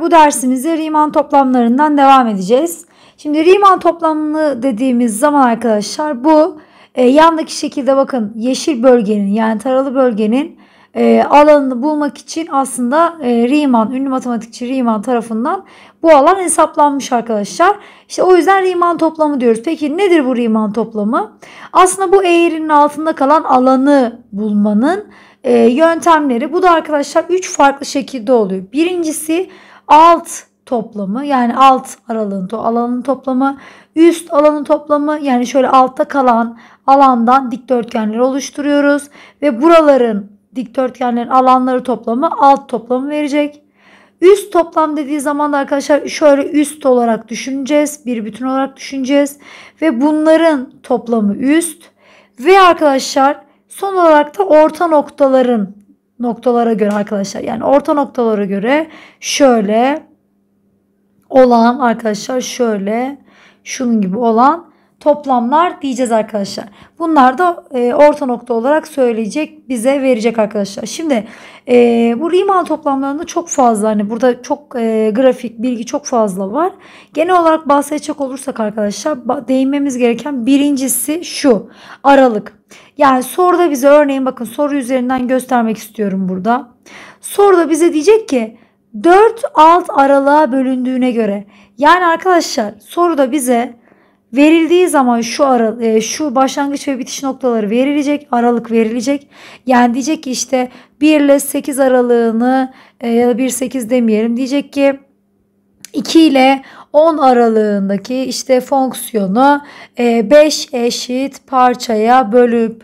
bu dersimize Riemann toplamlarından devam edeceğiz. Şimdi Riemann toplamını dediğimiz zaman arkadaşlar bu e, yandaki şekilde bakın yeşil bölgenin yani taralı bölgenin e, alanını bulmak için aslında e, Riemann, ünlü matematikçi Riemann tarafından bu alan hesaplanmış arkadaşlar. İşte o yüzden Riemann toplamı diyoruz. Peki nedir bu Riemann toplamı? Aslında bu eğrinin altında kalan alanı bulmanın e, yöntemleri. Bu da arkadaşlar 3 farklı şekilde oluyor. Birincisi alt toplamı yani alt aralığın, to alanın toplamı, üst alanın toplamı yani şöyle altta kalan alandan dikdörtgenler oluşturuyoruz ve buraların dikdörtgenlerin alanları toplamı alt toplamı verecek. Üst toplam dediği zaman da arkadaşlar şöyle üst olarak düşüneceğiz. Bir bütün olarak düşüneceğiz. Ve bunların toplamı üst. Ve arkadaşlar son olarak da orta noktaların noktalara göre arkadaşlar yani orta noktalara göre şöyle olan arkadaşlar şöyle şunun gibi olan toplamlar diyeceğiz arkadaşlar. Bunlar da e, orta nokta olarak söyleyecek bize verecek arkadaşlar. Şimdi e, bu Riemann toplamlarında çok fazla hani burada çok e, grafik bilgi çok fazla var. Genel olarak bahsedecek olursak arkadaşlar değinmemiz gereken birincisi şu aralık. Yani soruda bize örneğin bakın soru üzerinden göstermek istiyorum burada. Soruda bize diyecek ki 4 alt aralığa bölündüğüne göre. Yani arkadaşlar soruda bize verildiği zaman şu ara, e, şu başlangıç ve bitiş noktaları verilecek, aralık verilecek. Yani diyecek ki işte 1 ile 8 aralığını e, ya da 1 8 demeyelim. Diyecek ki 2 ile 10 aralığındaki işte fonksiyonu 5 e, eşit parçaya bölüp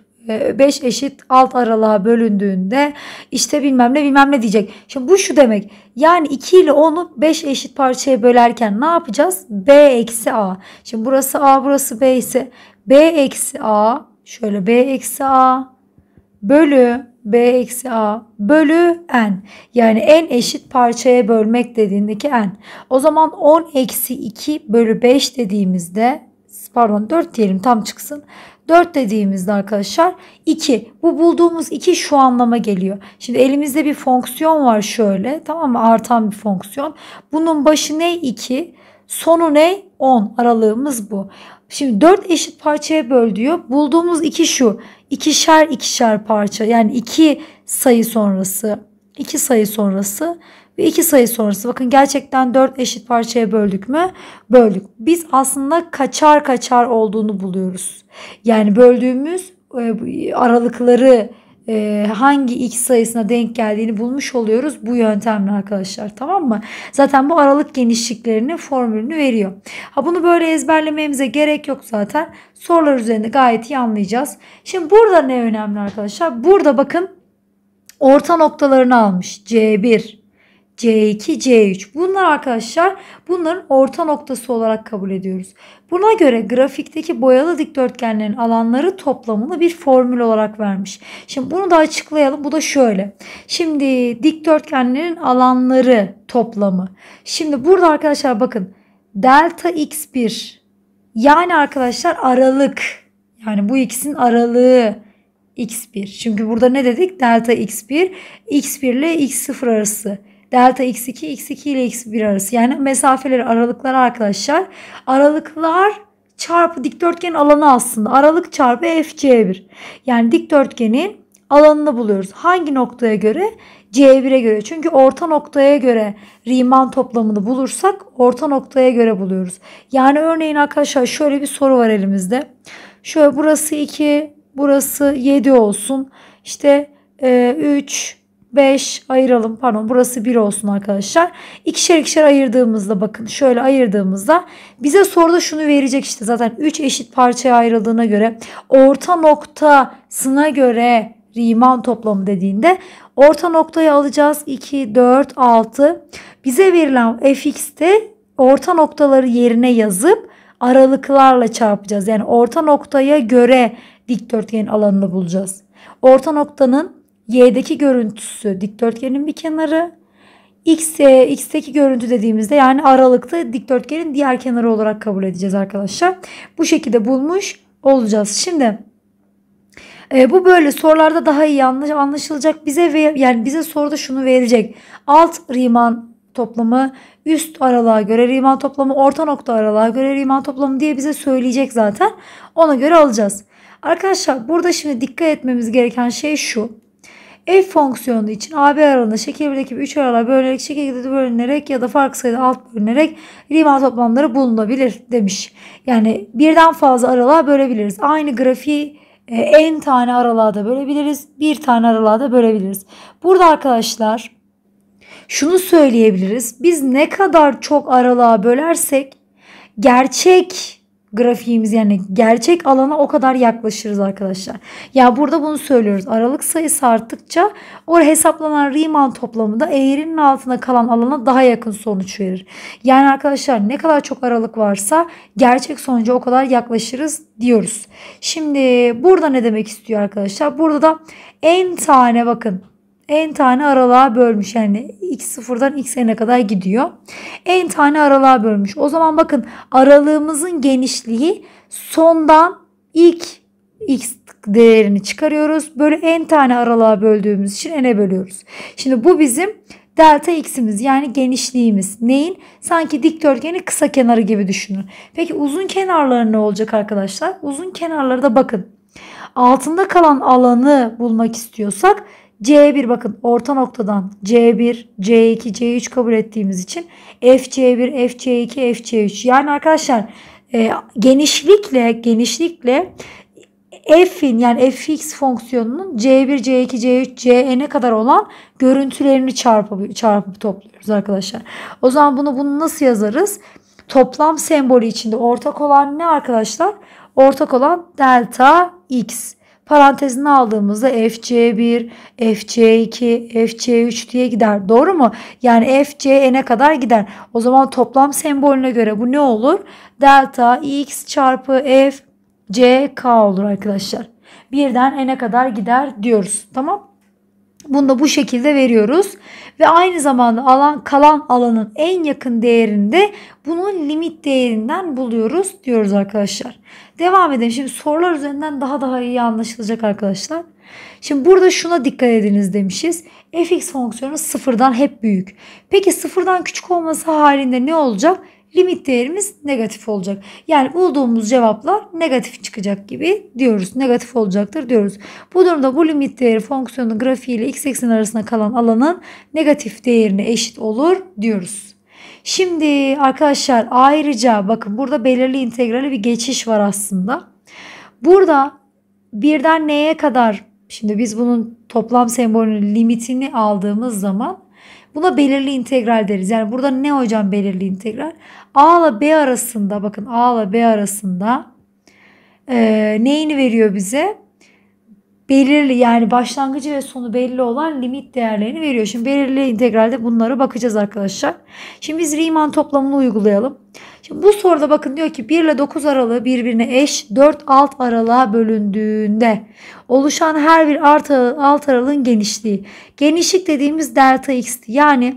5 e, eşit alt aralığa bölündüğünde işte bilmem ne bilmem ne diyecek. Şimdi bu şu demek. Yani 2 ile 10'u 5 eşit parçaya bölerken ne yapacağız? B eksi A. Şimdi burası A burası B ise B eksi A şöyle B eksi A bölü b eksi a bölü n. Yani n eşit parçaya bölmek dediğindeki n. O zaman 10 eksi 2 bölü 5 dediğimizde pardon 4 diyelim tam çıksın. 4 dediğimizde arkadaşlar 2. Bu bulduğumuz 2 şu anlama geliyor. Şimdi elimizde bir fonksiyon var şöyle tamam mı artan bir fonksiyon. Bunun başı ne 2 sonu ne 10 aralığımız bu. Şimdi 4 eşit parçaya böl diyor. Bulduğumuz 2 şu ikişer ikişer parça yani iki sayı sonrası, iki sayı sonrası ve iki sayı sonrası. Bakın gerçekten dört eşit parçaya böldük mü? Böldük. Biz aslında kaçar kaçar olduğunu buluyoruz. Yani böldüğümüz e, aralıkları ee, hangi x sayısına denk geldiğini bulmuş oluyoruz bu yöntemle arkadaşlar tamam mı? Zaten bu aralık genişliklerinin formülünü veriyor. Ha bunu böyle ezberlememize gerek yok zaten. Sorular üzerinde gayet iyi anlayacağız. Şimdi burada ne önemli arkadaşlar? Burada bakın orta noktalarını almış. C1, C2, C3. Bunlar arkadaşlar bunların orta noktası olarak kabul ediyoruz. Buna göre grafikteki boyalı dikdörtgenlerin alanları toplamını bir formül olarak vermiş. Şimdi bunu da açıklayalım. Bu da şöyle. Şimdi dikdörtgenlerin alanları toplamı. Şimdi burada arkadaşlar bakın delta x1 yani arkadaşlar aralık yani bu ikisinin aralığı x1. Çünkü burada ne dedik? Delta x1 x1 ile x0 arası delta x2 x2 ile x1 arası yani mesafeleri aralıklar arkadaşlar. Aralıklar çarpı dikdörtgen alanı aslında aralık çarpı fc1. Yani dikdörtgenin alanını buluyoruz. Hangi noktaya göre? C1'e göre. Çünkü orta noktaya göre Riemann toplamını bulursak orta noktaya göre buluyoruz. Yani örneğin arkadaşlar şöyle bir soru var elimizde. Şöyle burası 2, burası 7 olsun. İşte e, 5 ayıralım pardon burası 1 olsun arkadaşlar. İkişer ikişer ayırdığımızda bakın şöyle ayırdığımızda bize soruda şunu verecek işte zaten 3 eşit parçaya ayrıldığına göre orta noktasına göre Riemann toplamı dediğinde orta noktayı alacağız 2, 4, 6. Bize verilen fx'te orta noktaları yerine yazıp aralıklarla çarpacağız. Yani orta noktaya göre dikdörtgen alanını bulacağız. Orta noktanın y'deki görüntüsü dikdörtgenin bir kenarı. X, e, x'teki görüntü dediğimizde yani aralıkta dikdörtgenin diğer kenarı olarak kabul edeceğiz arkadaşlar. Bu şekilde bulmuş olacağız. Şimdi e, bu böyle sorularda daha iyi anlaşılacak. Bize ve yani bize soruda şunu verecek. Alt Riemann toplamı, üst aralığa göre Riemann toplamı, orta nokta aralığa göre Riemann toplamı diye bize söyleyecek zaten. Ona göre alacağız. Arkadaşlar burada şimdi dikkat etmemiz gereken şey şu. F fonksiyonu için AB aralığında şekildeki 3 aralığa bölünerek, şekilde bölünerek ya da farklı sayıda alt bölünerek Riemann toplamları bulunabilir demiş. Yani birden fazla aralığa bölebiliriz. Aynı grafiği e, en tane aralığa da bölebiliriz. Bir tane aralığa da bölebiliriz. Burada arkadaşlar şunu söyleyebiliriz. Biz ne kadar çok aralığa bölersek gerçek grafiğimiz yani gerçek alana o kadar yaklaşırız arkadaşlar. Ya burada bunu söylüyoruz. Aralık sayısı arttıkça oraya hesaplanan Riemann toplamı da eğrinin altında kalan alana daha yakın sonuç verir. Yani arkadaşlar ne kadar çok aralık varsa gerçek sonuca o kadar yaklaşırız diyoruz. Şimdi burada ne demek istiyor arkadaşlar? Burada da en tane bakın en tane aralığa bölmüş yani x sıfırdan x n'e kadar gidiyor. En tane aralığa bölmüş. O zaman bakın aralığımızın genişliği sondan ilk x değerini çıkarıyoruz. Böyle en tane aralığa böldüğümüz için n'e bölüyoruz. Şimdi bu bizim delta x'imiz yani genişliğimiz. Neyin? Sanki dikdörtgenin kısa kenarı gibi düşünün. Peki uzun kenarları ne olacak arkadaşlar? Uzun kenarları da bakın. Altında kalan alanı bulmak istiyorsak C'ye bir bakın orta noktadan C1, C2, C3 kabul ettiğimiz için FC1, FC2, FC3. Yani arkadaşlar e, genişlikle genişlikle f'in yani fx fonksiyonunun c1, c2, c3, cn'e kadar olan görüntülerini çarpıp, çarpıp topluyoruz arkadaşlar. O zaman bunu bunu nasıl yazarız? Toplam sembolü içinde ortak olan ne arkadaşlar? Ortak olan delta x parantezini aldığımızda FC1, FC2, FC3 diye gider. Doğru mu? Yani FCN'e kadar gider. O zaman toplam sembolüne göre bu ne olur? Delta X çarpı F CK olur arkadaşlar. Birden N'e kadar gider diyoruz. Tamam bunu da bu şekilde veriyoruz. Ve aynı zamanda alan kalan alanın en yakın değerinde bunun limit değerinden buluyoruz diyoruz arkadaşlar. Devam edelim. Şimdi sorular üzerinden daha daha iyi anlaşılacak arkadaşlar. Şimdi burada şuna dikkat ediniz demişiz. fx fonksiyonu sıfırdan hep büyük. Peki sıfırdan küçük olması halinde ne olacak? limit değerimiz negatif olacak. Yani bulduğumuz cevaplar negatif çıkacak gibi diyoruz. Negatif olacaktır diyoruz. Bu durumda bu limit değeri fonksiyonun grafiği ile x eksen arasında kalan alanın negatif değerine eşit olur diyoruz. Şimdi arkadaşlar ayrıca bakın burada belirli integrale bir geçiş var aslında. Burada birden neye kadar şimdi biz bunun toplam sembolünün limitini aldığımız zaman Buna belirli integral deriz. Yani burada ne hocam belirli integral? A ile B arasında bakın A ile B arasında e, neyini veriyor bize? belirli yani başlangıcı ve sonu belli olan limit değerlerini veriyor. Şimdi belirli integralde bunlara bakacağız arkadaşlar. Şimdi biz Riemann toplamını uygulayalım. Şimdi bu soruda bakın diyor ki 1 ile 9 aralığı birbirine eş 4 alt aralığa bölündüğünde oluşan her bir alt, aralığın genişliği. Genişlik dediğimiz delta x yani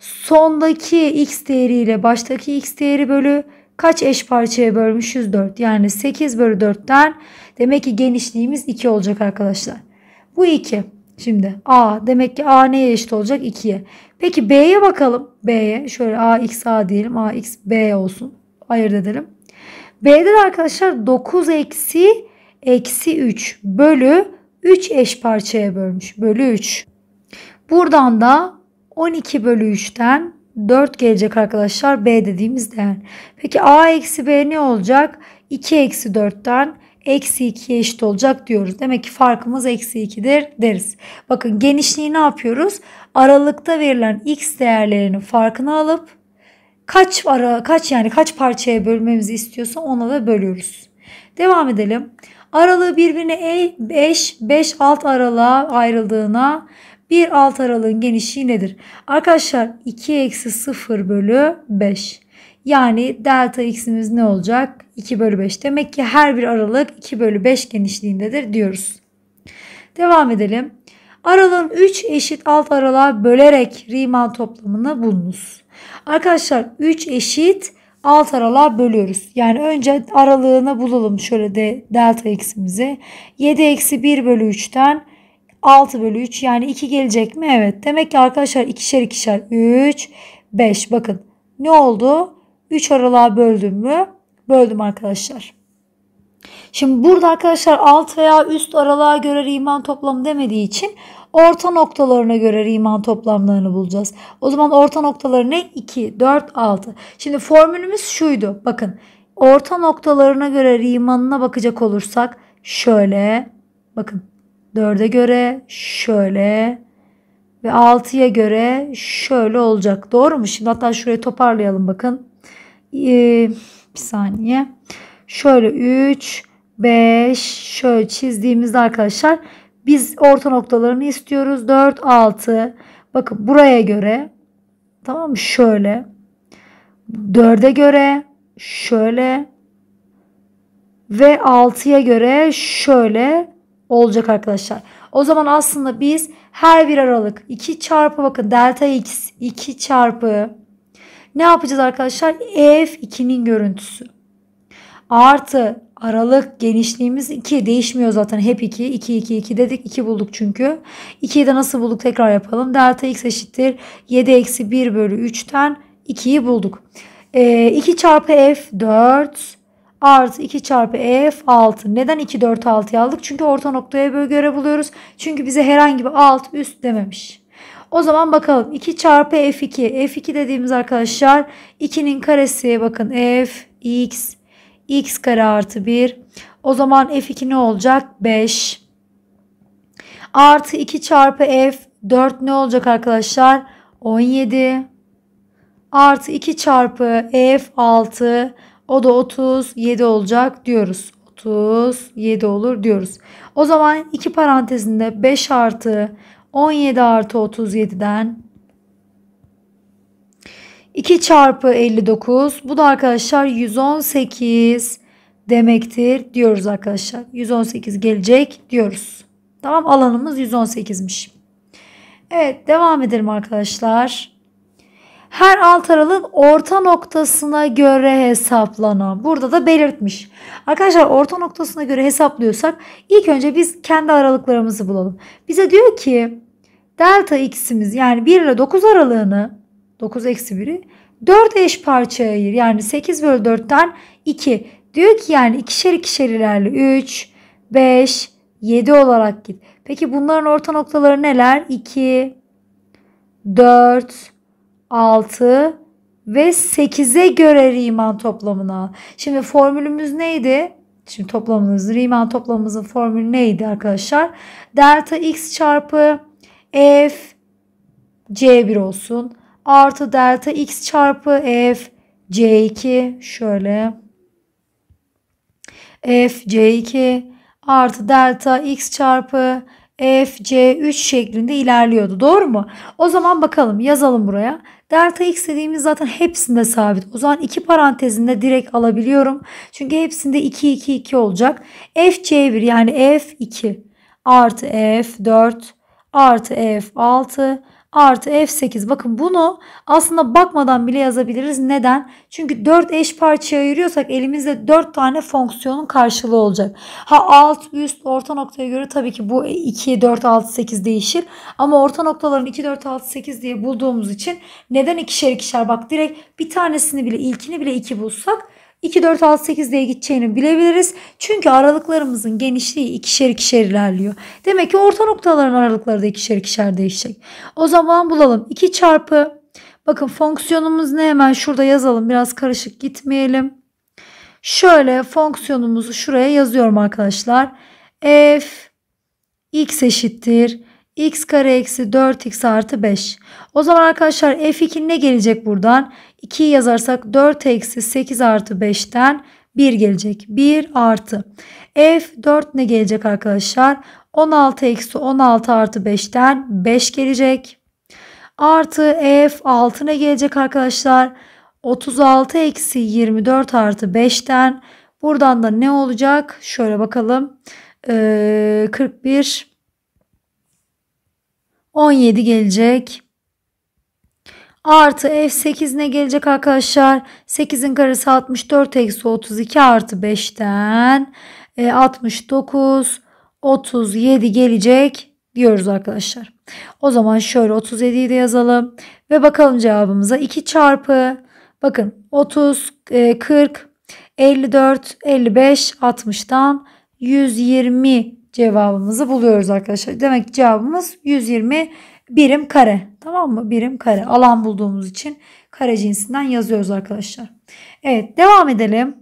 sondaki x değeriyle baştaki x değeri bölü kaç eş parçaya bölmüş? 104, Yani 8 bölü 4'ten demek ki genişliğimiz 2 olacak arkadaşlar. Bu 2. Şimdi A demek ki A neye eşit olacak? 2'ye. Peki B'ye bakalım. B'ye şöyle A X A diyelim. A X B olsun. Ayırt edelim. B'de de arkadaşlar 9 eksi eksi 3 bölü 3 eş parçaya bölmüş. Bölü 3. Buradan da 12 bölü 3'ten 4 gelecek arkadaşlar B dediğimiz değer. Peki A eksi B ne olacak? 2 eksi 4'ten eksi 2'ye eşit olacak diyoruz. Demek ki farkımız eksi 2'dir deriz. Bakın genişliği ne yapıyoruz? Aralıkta verilen x değerlerinin farkını alıp kaç ara kaç yani kaç parçaya bölmemizi istiyorsa ona da bölüyoruz. Devam edelim. Aralığı birbirine eş 5 5 alt aralığa ayrıldığına bir alt aralığın genişliği nedir? Arkadaşlar 2 eksi 0 bölü 5. Yani delta x'imiz ne olacak? 2 bölü 5. Demek ki her bir aralık 2 bölü 5 genişliğindedir diyoruz. Devam edelim. Aralığın 3 eşit alt aralığa bölerek Riemann toplamını bulunuz. Arkadaşlar 3 eşit alt aralığa bölüyoruz. Yani önce aralığını bulalım şöyle de delta x'imizi. 7 eksi 1 bölü 3'ten 6 bölü 3 yani 2 gelecek mi? Evet. Demek ki arkadaşlar ikişer ikişer 3, 5. Bakın ne oldu? 3 aralığa böldüm mü? Böldüm arkadaşlar. Şimdi burada arkadaşlar alt veya üst aralığa göre iman toplamı demediği için orta noktalarına göre Riemann toplamlarını bulacağız. O zaman orta noktaları ne? 2, 4, 6. Şimdi formülümüz şuydu. Bakın orta noktalarına göre Riemann'ına bakacak olursak şöyle bakın 4'e göre şöyle ve 6'ya göre şöyle olacak. Doğru mu? Şimdi hatta şurayı toparlayalım bakın. Ee, bir saniye. Şöyle 3, 5 şöyle çizdiğimizde arkadaşlar biz orta noktalarını istiyoruz. 4, 6. Bakın buraya göre tamam mı? Şöyle. 4'e göre şöyle ve 6'ya göre şöyle olacak arkadaşlar. O zaman aslında biz her bir aralık 2 çarpı bakın delta x 2 çarpı ne yapacağız arkadaşlar? F2'nin görüntüsü. Artı aralık genişliğimiz 2 değişmiyor zaten hep 2. 2 2 2 dedik 2 bulduk çünkü. 2'yi de nasıl bulduk tekrar yapalım. Delta x eşittir 7 eksi 1 bölü 3'ten 2'yi bulduk. Ee, 2 çarpı f 4 artı 2 çarpı f 6. Neden 2 4 6'yı aldık? Çünkü orta noktaya böyle göre buluyoruz. Çünkü bize herhangi bir alt üst dememiş. O zaman bakalım 2 çarpı f2. f2 dediğimiz arkadaşlar 2'nin karesi bakın f x x kare artı 1. O zaman f2 ne olacak? 5. Artı 2 çarpı f 4 ne olacak arkadaşlar? 17. Artı 2 çarpı f 6. O da 37 olacak diyoruz. 37 olur diyoruz. O zaman iki parantezinde 5 artı 17 artı 37'den 2 çarpı 59 bu da arkadaşlar 118 demektir diyoruz arkadaşlar. 118 gelecek diyoruz. Tamam alanımız 118'miş. Evet devam edelim arkadaşlar her alt aralığın orta noktasına göre hesaplanan. Burada da belirtmiş. Arkadaşlar orta noktasına göre hesaplıyorsak ilk önce biz kendi aralıklarımızı bulalım. Bize diyor ki delta x'imiz yani 1 ile 9 aralığını 9 eksi 1'i 4 eş parçaya ayır. Yani 8 bölü 4'ten 2. Diyor ki yani ikişer ikişer ilerle. 3, 5, 7 olarak git. Peki bunların orta noktaları neler? 2, 4, 6 ve 8'e göre Riemann toplamına. Şimdi formülümüz neydi? Şimdi toplamımız Riemann toplamımızın formülü neydi arkadaşlar? Delta x çarpı f c1 olsun. Artı delta x çarpı f c2 şöyle f c2 artı delta x çarpı f c3 şeklinde ilerliyordu. Doğru mu? O zaman bakalım yazalım buraya. Delta x dediğimiz zaten hepsinde sabit. O zaman iki parantezinde direkt alabiliyorum. Çünkü hepsinde 2 2 2 olacak. f c1 yani f 2 artı f 4 artı f 6 artı F8. Bakın bunu aslında bakmadan bile yazabiliriz. Neden? Çünkü 4 eş parçaya ayırıyorsak elimizde 4 tane fonksiyonun karşılığı olacak. Ha alt, üst, orta noktaya göre tabii ki bu 2, 4, 6, 8 değişir. Ama orta noktaların 2, 4, 6, 8 diye bulduğumuz için neden ikişer ikişer? Bak direkt bir tanesini bile ilkini bile 2 bulsak 2-4-6-8 diye gideceğini bilebiliriz. Çünkü aralıklarımızın genişliği ikişer ikişer ilerliyor. Demek ki orta noktaların aralıkları da ikişer ikişer değişecek. O zaman bulalım. 2 çarpı bakın fonksiyonumuz ne hemen şurada yazalım. Biraz karışık gitmeyelim. Şöyle fonksiyonumuzu şuraya yazıyorum arkadaşlar. F x eşittir x kare eksi 4x artı 5. O zaman arkadaşlar f2 ne gelecek buradan? 2'yi yazarsak 4 eksi 8 artı 5'ten 1 gelecek. 1 artı. F 4 ne gelecek arkadaşlar? 16 eksi 16 artı 5'ten 5 gelecek. Artı F 6 ne gelecek arkadaşlar? 36 eksi 24 artı 5'ten buradan da ne olacak? Şöyle bakalım. Ee, 41 17 gelecek. Artı f8 ne gelecek arkadaşlar? 8'in karesi 64 eksi 32 artı 5'ten 69 37 gelecek diyoruz arkadaşlar. O zaman şöyle 37'yi de yazalım ve bakalım cevabımıza 2 çarpı bakın 30 40 54 55 60'dan 120 cevabımızı buluyoruz arkadaşlar. Demek ki cevabımız 120 birim kare. Tamam mı? Birim kare. Alan bulduğumuz için kare cinsinden yazıyoruz arkadaşlar. Evet devam edelim.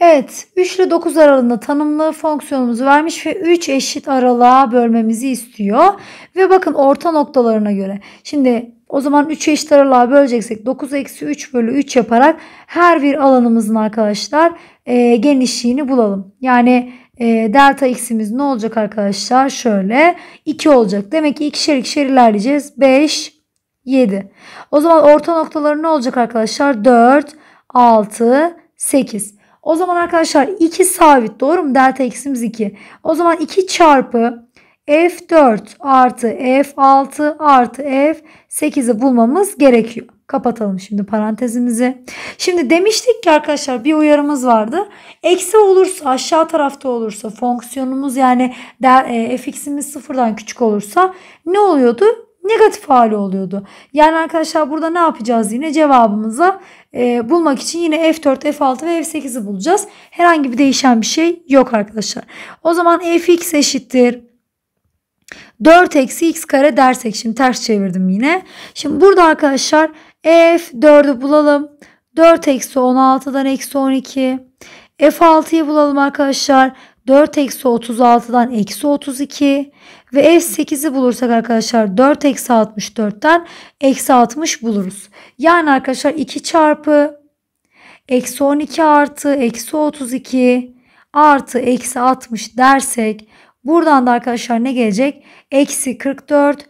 Evet 3 ile 9 aralığında tanımlı fonksiyonumuzu vermiş ve 3 eşit aralığa bölmemizi istiyor. Ve bakın orta noktalarına göre. Şimdi o zaman 3 eşit aralığa böleceksek 9 eksi 3 bölü 3 yaparak her bir alanımızın arkadaşlar e, genişliğini bulalım. Yani e, delta x'imiz ne olacak arkadaşlar? Şöyle 2 olacak. Demek ki ikişer ikişer ilerleyeceğiz. 5, 7. O zaman orta noktaları ne olacak arkadaşlar? 4, 6, 8. O zaman arkadaşlar 2 sabit doğru mu? Delta x'imiz 2. O zaman 2 çarpı F4 artı F6 artı F8'i bulmamız gerekiyor. Kapatalım şimdi parantezimizi. Şimdi demiştik ki arkadaşlar bir uyarımız vardı. Eksi olursa aşağı tarafta olursa fonksiyonumuz yani der, e, fx'imiz sıfırdan küçük olursa ne oluyordu? Negatif hali oluyordu. Yani arkadaşlar burada ne yapacağız yine cevabımıza e, bulmak için yine F4, F6 ve F8'i bulacağız. Herhangi bir değişen bir şey yok arkadaşlar. O zaman fx eşittir 4 eksi x kare dersek şimdi ters çevirdim yine. Şimdi burada arkadaşlar F 4'ü bulalım. 4 eksi 16'dan eksi 12. F6'yı bulalım arkadaşlar. 4 eksi 36'dan eksi 32 ve F8'i bulursak arkadaşlar 4 eksi 64'ten eksi 60 buluruz. Yani arkadaşlar 2 çarpı eksi 12 artı eksi 32 artı eksi 60 dersek buradan da arkadaşlar ne gelecek? Eksi 44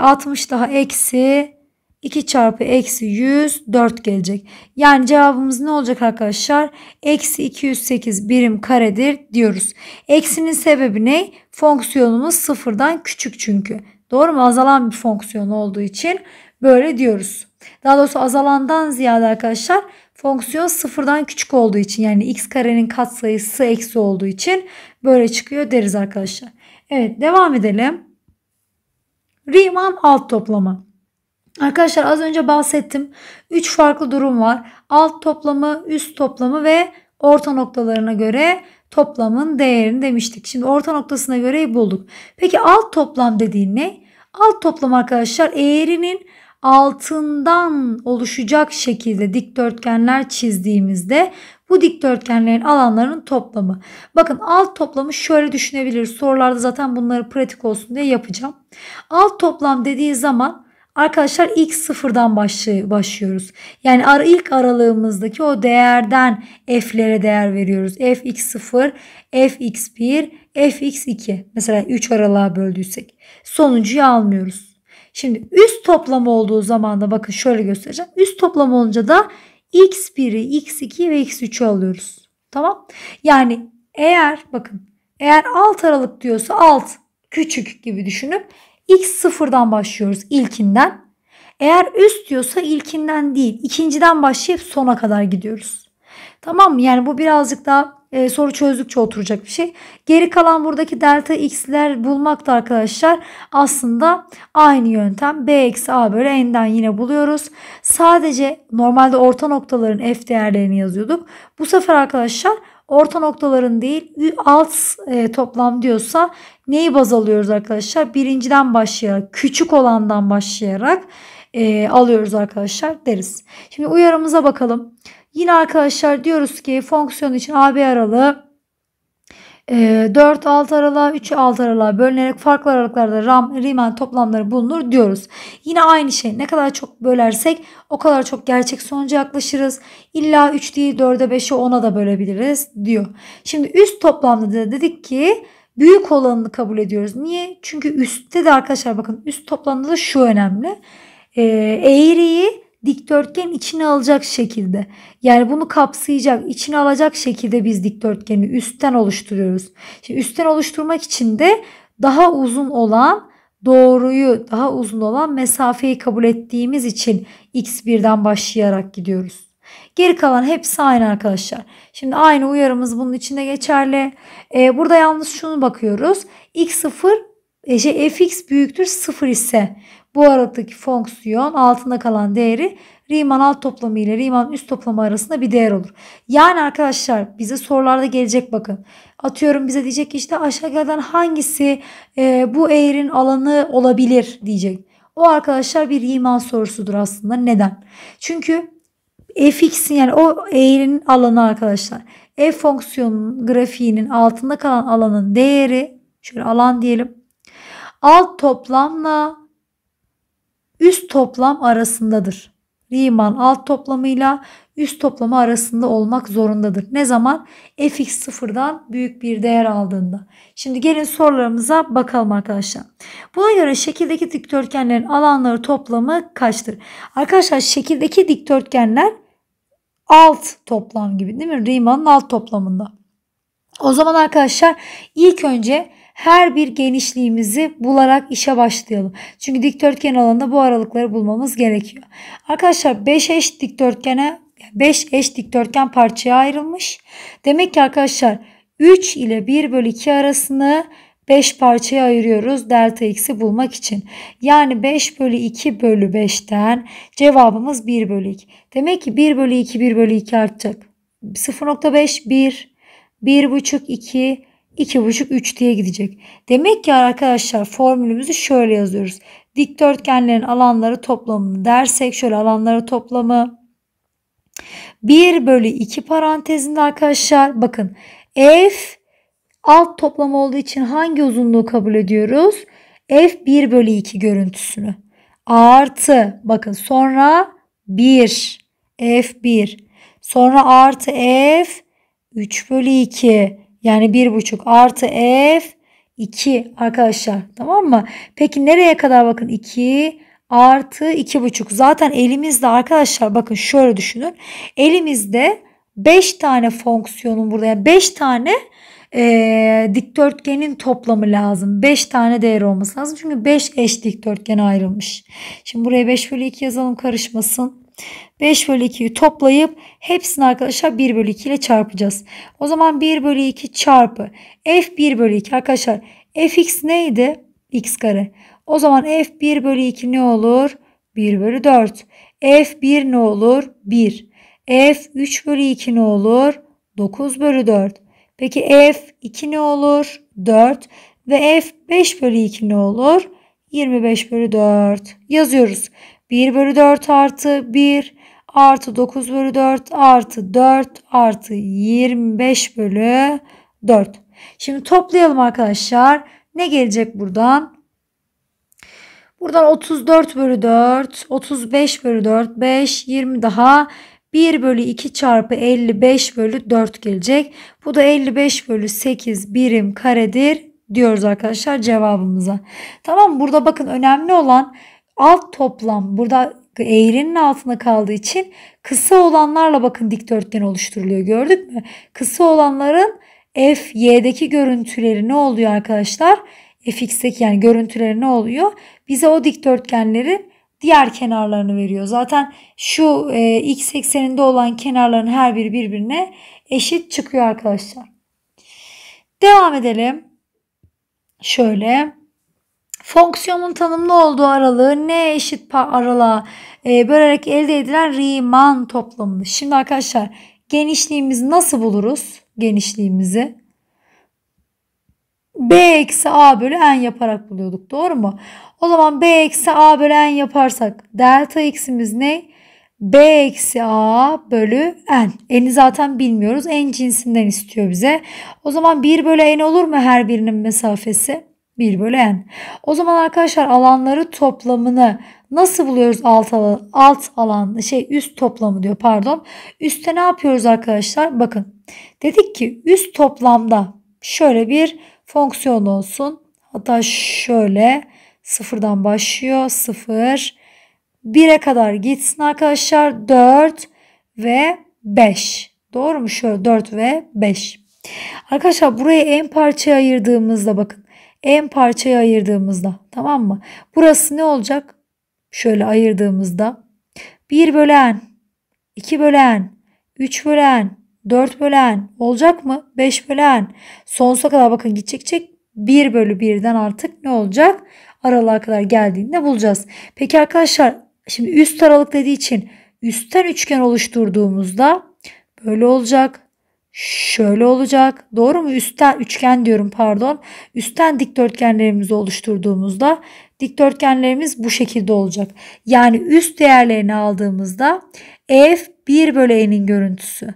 60 e, daha eksi 2 çarpı eksi 104 gelecek. Yani cevabımız ne olacak arkadaşlar? Eksi 208 birim karedir diyoruz. Eksinin sebebi ne? Fonksiyonumuz sıfırdan küçük çünkü. Doğru mu? Azalan bir fonksiyon olduğu için böyle diyoruz. Daha doğrusu azalandan ziyade arkadaşlar fonksiyon sıfırdan küçük olduğu için yani x karenin katsayısı eksi olduğu için böyle çıkıyor deriz arkadaşlar. Evet devam edelim. Riemann alt toplama. Arkadaşlar az önce bahsettim. 3 farklı durum var. Alt toplamı, üst toplamı ve orta noktalarına göre toplamın değerini demiştik. Şimdi orta noktasına göre bulduk. Peki alt toplam dediğin ne? Alt toplam arkadaşlar eğrinin altından oluşacak şekilde dikdörtgenler çizdiğimizde bu dikdörtgenlerin alanlarının toplamı. Bakın alt toplamı şöyle düşünebiliriz. Sorularda zaten bunları pratik olsun diye yapacağım. Alt toplam dediği zaman Arkadaşlar ilk sıfırdan başlıyoruz. Yani ar ilk aralığımızdaki o değerden f'lere değer veriyoruz. fx0, fx1, fx2. Mesela 3 aralığa böldüysek. Sonucuyu almıyoruz. Şimdi üst toplam olduğu zaman da bakın şöyle göstereceğim. Üst toplam olunca da x1'i, x2 ve x3'ü alıyoruz. Tamam. Yani eğer bakın eğer alt aralık diyorsa alt küçük gibi düşünüp X sıfırdan başlıyoruz ilkinden. Eğer üst diyorsa ilkinden değil ikinciden başlayıp sona kadar gidiyoruz. Tamam mı? Yani bu birazcık daha e, soru çözdükçe oturacak bir şey. Geri kalan buradaki delta x'ler bulmak da arkadaşlar aslında aynı yöntem. b eksi a bölü n'den yine buluyoruz. Sadece normalde orta noktaların f değerlerini yazıyorduk. Bu sefer arkadaşlar orta noktaların değil alt e, toplam diyorsa neyi baz alıyoruz arkadaşlar? Birinciden başlayarak küçük olandan başlayarak e, alıyoruz arkadaşlar deriz. Şimdi uyarımıza bakalım. Yine arkadaşlar diyoruz ki fonksiyon için AB aralığı 4-6 ee, aralığa 3-6 aralığa bölünerek farklı aralıklarda ram, riemann toplamları bulunur diyoruz. Yine aynı şey ne kadar çok bölersek o kadar çok gerçek sonuca yaklaşırız. İlla 3 değil 4'e 5'e 10'a da bölebiliriz diyor. Şimdi üst toplamda da dedik ki büyük olanını kabul ediyoruz. Niye? Çünkü üstte de arkadaşlar bakın üst toplamda da şu önemli. Ee, eğriyi dikdörtgen içine alacak şekilde yani bunu kapsayacak içine alacak şekilde biz dikdörtgeni üstten oluşturuyoruz. Şimdi üstten oluşturmak için de daha uzun olan doğruyu daha uzun olan mesafeyi kabul ettiğimiz için x1'den başlayarak gidiyoruz. Geri kalan hepsi aynı arkadaşlar. Şimdi aynı uyarımız bunun içinde geçerli. Ee, burada yalnız şunu bakıyoruz. x0 e, şey, fx büyüktür 0 ise bu aradaki fonksiyon altında kalan değeri Riemann alt toplamı ile Riemann üst toplamı arasında bir değer olur. Yani arkadaşlar bize sorularda gelecek bakın. Atıyorum bize diyecek ki işte aşağıdan hangisi e, bu eğrin alanı olabilir diyecek. O arkadaşlar bir Riemann sorusudur aslında. Neden? Çünkü fx'in yani o eğrinin alanı arkadaşlar. F fonksiyonun grafiğinin altında kalan alanın değeri şöyle alan diyelim. Alt toplamla üst toplam arasındadır. Riemann alt toplamıyla üst toplamı arasında olmak zorundadır. Ne zaman? fx sıfırdan büyük bir değer aldığında. Şimdi gelin sorularımıza bakalım arkadaşlar. Buna göre şekildeki dikdörtgenlerin alanları toplamı kaçtır? Arkadaşlar şekildeki dikdörtgenler alt toplam gibi değil mi? Riemann'ın alt toplamında. O zaman arkadaşlar ilk önce her bir genişliğimizi bularak işe başlayalım. Çünkü dikdörtgen alanında bu aralıkları bulmamız gerekiyor. Arkadaşlar 5 eş dikdörtgene 5 eş dikdörtgen parçaya ayrılmış. Demek ki arkadaşlar 3 ile 1 bölü 2 arasını 5 parçaya ayırıyoruz delta x'i bulmak için. Yani 5 bölü 2 bölü 5'ten cevabımız 1 bölü 2. Demek ki 1 bölü 2 1 bölü 2 artacak. 0.5 1 1.5 2 2,5 3 diye gidecek. Demek ki arkadaşlar formülümüzü şöyle yazıyoruz. Dikdörtgenlerin alanları toplamı dersek şöyle alanları toplamı 1 bölü 2 parantezinde arkadaşlar bakın f alt toplam olduğu için hangi uzunluğu kabul ediyoruz? f 1 bölü 2 görüntüsünü artı bakın sonra 1 f1 sonra artı f 3 bölü 2 yani 1,5 artı f 2 arkadaşlar. Tamam mı? Peki nereye kadar bakın 2 artı 2,5. Zaten elimizde arkadaşlar bakın şöyle düşünün. Elimizde 5 tane fonksiyonun burada yani 5 tane e, dikdörtgenin toplamı lazım. 5 tane değer olması lazım. Çünkü 5 eş dikdörtgen ayrılmış. Şimdi buraya 5 bölü 2 yazalım karışmasın. 5 bölü 2'yi toplayıp hepsini arkadaşlar 1 bölü 2 ile çarpacağız. O zaman 1 bölü 2 çarpı f 1 bölü 2 arkadaşlar fx neydi? x kare. O zaman f 1 bölü 2 ne olur? 1 bölü 4. f 1 ne olur? 1. f 3 bölü 2 ne olur? 9 bölü 4. Peki f 2 ne olur? 4. Ve f 5 bölü 2 ne olur? 25 bölü 4. Yazıyoruz. 1 bölü 4 artı 1 artı 9 bölü 4 artı 4 artı 25 bölü 4. Şimdi toplayalım arkadaşlar. Ne gelecek buradan? Buradan 34 bölü 4, 35 bölü 4, 5, 20 daha 1 bölü 2 çarpı 55 bölü 4 gelecek. Bu da 55 bölü 8 birim karedir diyoruz arkadaşlar cevabımıza. Tamam burada bakın önemli olan alt toplam burada şapka eğrinin altına kaldığı için kısa olanlarla bakın dikdörtgen oluşturuluyor. Gördük mü? Kısa olanların F, Y'deki görüntüleri ne oluyor arkadaşlar? Fx'deki yani görüntüleri ne oluyor? Bize o dikdörtgenlerin diğer kenarlarını veriyor. Zaten şu e, x ekseninde olan kenarların her biri birbirine eşit çıkıyor arkadaşlar. Devam edelim. Şöyle fonksiyonun tanımlı olduğu aralığı n eşit aralığa e, bölerek elde edilen Riemann toplamı. Şimdi arkadaşlar genişliğimizi nasıl buluruz? Genişliğimizi B eksi A bölü N yaparak buluyorduk. Doğru mu? O zaman B eksi A bölü N yaparsak delta x'imiz ne? B eksi A bölü N. N'i zaten bilmiyoruz. N cinsinden istiyor bize. O zaman 1 bölü N olur mu her birinin mesafesi? 1 bölü N. O zaman arkadaşlar alanları toplamını Nasıl buluyoruz alt alan, alt alan şey üst toplamı diyor pardon. Üste ne yapıyoruz arkadaşlar? Bakın dedik ki üst toplamda şöyle bir fonksiyon olsun. Hatta şöyle sıfırdan başlıyor. Sıfır. bire kadar gitsin arkadaşlar. dört ve beş Doğru mu? Şöyle dört ve beş Arkadaşlar burayı en parçaya ayırdığımızda bakın. En parçaya ayırdığımızda tamam mı? Burası ne olacak? şöyle ayırdığımızda 1 bölen, 2 bölen, 3 bölen, 4 bölen olacak mı? 5 bölen. Sonsuza kadar bakın gidecek. Çek. 1 bölü 1'den artık ne olacak? Aralığa kadar geldiğinde bulacağız. Peki arkadaşlar şimdi üst aralık dediği için üstten üçgen oluşturduğumuzda böyle olacak. Şöyle olacak. Doğru mu? Üstten üçgen diyorum pardon. Üstten dikdörtgenlerimizi oluşturduğumuzda dikdörtgenlerimiz bu şekilde olacak. Yani üst değerlerini aldığımızda EF 1 bölü E'nin görüntüsü.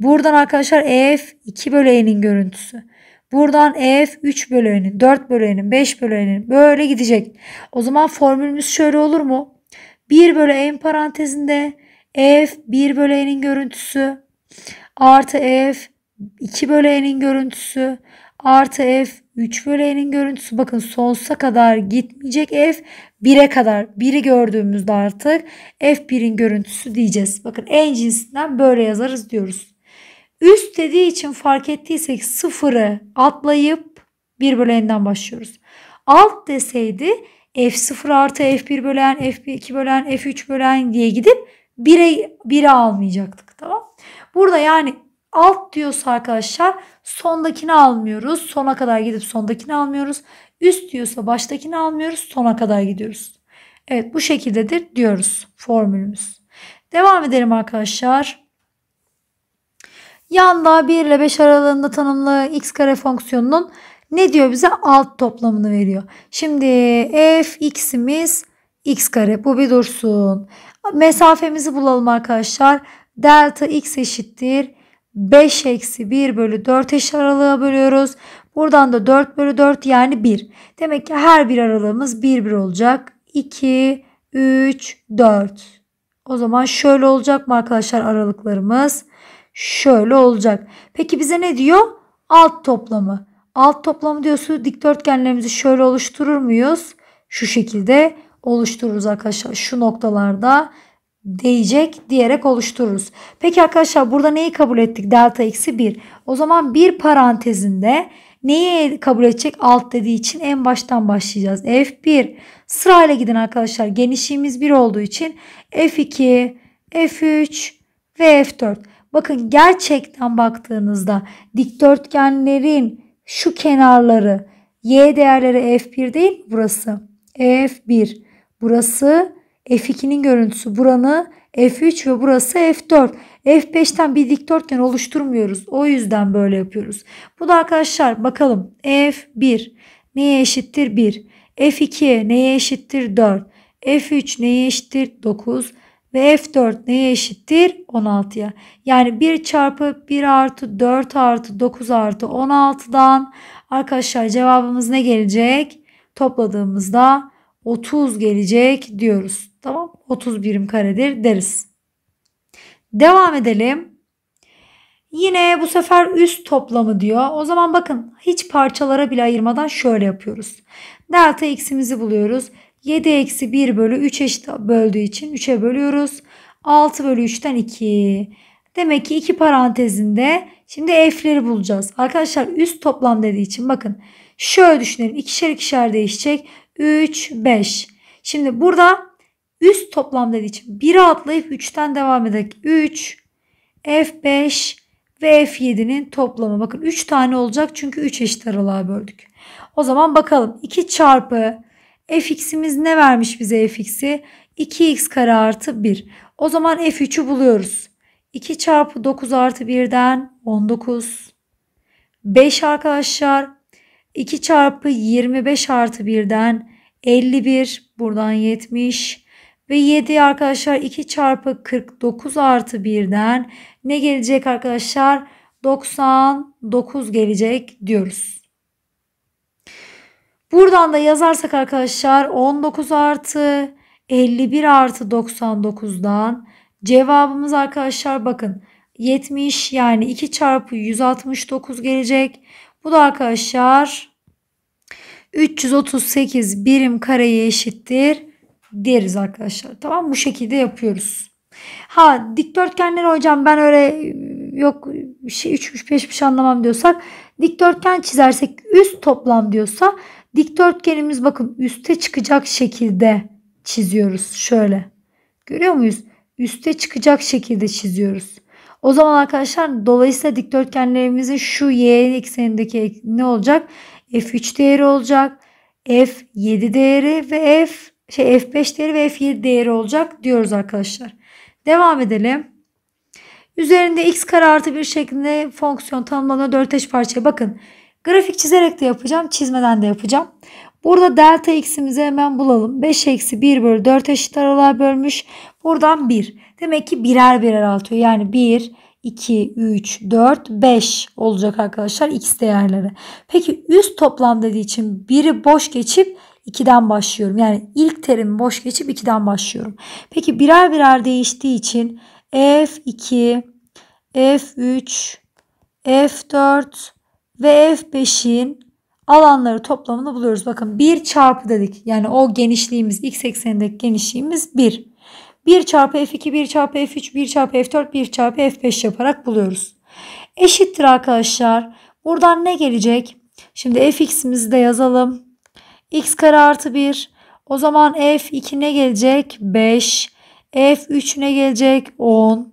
Buradan arkadaşlar EF 2 bölü E'nin görüntüsü. Buradan EF 3 bölü E'nin, 4 bölü E'nin, 5 bölü E'nin böyle gidecek. O zaman formülümüz şöyle olur mu? 1 bölü E'nin parantezinde EF 1 bölü E'nin görüntüsü artı EF 2 bölü E'nin görüntüsü artı F 3 bölü n'in görüntüsü bakın sonsuza kadar gitmeyecek f 1'e kadar. 1'i gördüğümüzde artık f1'in görüntüsü diyeceğiz. Bakın en cinsinden böyle yazarız diyoruz. Üst dediği için fark ettiysek sıfırı atlayıp 1 bölü n'den başlıyoruz. Alt deseydi f0 artı f1 bölen f2 bölen f3 bölen diye gidip 1'e 1'e almayacaktık tamam. Burada yani Alt diyorsa arkadaşlar sondakini almıyoruz. Sona kadar gidip sondakini almıyoruz. Üst diyorsa baştakini almıyoruz. Sona kadar gidiyoruz. Evet bu şekildedir diyoruz formülümüz. Devam edelim arkadaşlar. Yanda 1 ile 5 aralığında tanımlı x kare fonksiyonunun ne diyor bize? Alt toplamını veriyor. Şimdi f x'imiz x kare. Bu bir dursun. Mesafemizi bulalım arkadaşlar. Delta x eşittir. 5 eksi 1 bölü 4 eş aralığa bölüyoruz. Buradan da 4 bölü 4 yani 1. Demek ki her bir aralığımız 1 1 olacak. 2, 3, 4. O zaman şöyle olacak mı arkadaşlar aralıklarımız? Şöyle olacak. Peki bize ne diyor? Alt toplamı. Alt toplamı diyorsa dikdörtgenlerimizi şöyle oluşturur muyuz? Şu şekilde oluştururuz arkadaşlar. Şu noktalarda değecek diyerek oluştururuz. Peki arkadaşlar burada neyi kabul ettik? Delta eksi 1. O zaman bir parantezinde neyi kabul edecek? Alt dediği için en baştan başlayacağız. F1 sırayla gidin arkadaşlar. Genişliğimiz 1 olduğu için F2, F3 ve F4. Bakın gerçekten baktığınızda dikdörtgenlerin şu kenarları y değerleri F1 değil burası? F1 burası F2'nin görüntüsü buranı F3 ve burası F4. F5'ten bir dikdörtgen oluşturmuyoruz. O yüzden böyle yapıyoruz. Bu da arkadaşlar bakalım F1 neye eşittir 1. F2 neye eşittir 4. F3 neye eşittir 9 ve F4 neye eşittir 16'ya. Yani 1 çarpı 1 artı 4 artı 9 artı 16'dan arkadaşlar cevabımız ne gelecek? Topladığımızda 30 gelecek diyoruz. Tamam 30 birim karedir deriz. Devam edelim. Yine bu sefer üst toplamı diyor. O zaman bakın hiç parçalara bile ayırmadan şöyle yapıyoruz. Delta x'imizi buluyoruz. 7 eksi 1 bölü 3 eşit böldüğü için 3'e bölüyoruz. 6 bölü 3'ten 2. Demek ki 2 parantezinde şimdi f'leri bulacağız. Arkadaşlar üst toplam dediği için bakın şöyle düşünelim. ikişer ikişer değişecek. 3, 5. Şimdi burada üst toplam dediği için 1'e atlayıp 3'ten devam edelim. 3, F5 ve F7'nin toplamı. Bakın 3 tane olacak çünkü 3 eşit aralığa böldük. O zaman bakalım 2 çarpı fx'imiz ne vermiş bize fx'i? 2x kare artı 1. O zaman f3'ü buluyoruz. 2 çarpı 9 artı 1'den 19. 5 arkadaşlar 2 çarpı 25 artı 1'den 51 buradan 70 ve 7 arkadaşlar 2 çarpı 49 artı 1'den ne gelecek arkadaşlar 99 gelecek diyoruz. Buradan da yazarsak arkadaşlar 19 artı 51 artı 99'dan cevabımız arkadaşlar bakın 70 yani 2 çarpı 169 gelecek. Bu da arkadaşlar 338 birim kareye eşittir deriz arkadaşlar. Tamam bu şekilde yapıyoruz. Ha dikdörtgenleri hocam ben öyle e, yok şey 3 5 bir şey anlamam diyorsak dikdörtgen çizersek üst toplam diyorsa dikdörtgenimiz bakın üste çıkacak şekilde çiziyoruz şöyle. Görüyor muyuz? Üste çıkacak şekilde çiziyoruz. O zaman arkadaşlar dolayısıyla dikdörtgenlerimizin şu y eksenindeki ne olacak? F3 değeri olacak. F7 değeri ve F şey F5 değeri ve F7 değeri olacak diyoruz arkadaşlar. Devam edelim. Üzerinde x kare artı bir şeklinde fonksiyon tanımlanan dört eş parçaya bakın. Grafik çizerek de yapacağım. Çizmeden de yapacağım. Burada delta x'imizi hemen bulalım. 5 eksi 1 bölü 4 eşit aralığa bölmüş. Buradan 1. Demek ki birer birer artıyor. Yani 1, 2, 3, 4, 5 olacak arkadaşlar x değerleri. Peki üst toplam dediği için biri boş geçip 2'den başlıyorum. Yani ilk terim boş geçip 2'den başlıyorum. Peki birer birer değiştiği için F2, F3, F4 ve F5'in alanları toplamını buluyoruz. Bakın 1 çarpı dedik. Yani o genişliğimiz x eksenindeki genişliğimiz 1. 1 çarpı f2, 1 çarpı f3, 1 çarpı f4, 1 çarpı f5 yaparak buluyoruz. Eşittir arkadaşlar. Buradan ne gelecek? Şimdi fx'imizi de yazalım. x kare artı 1. O zaman f2 ne gelecek? 5. f3 ne gelecek? 10.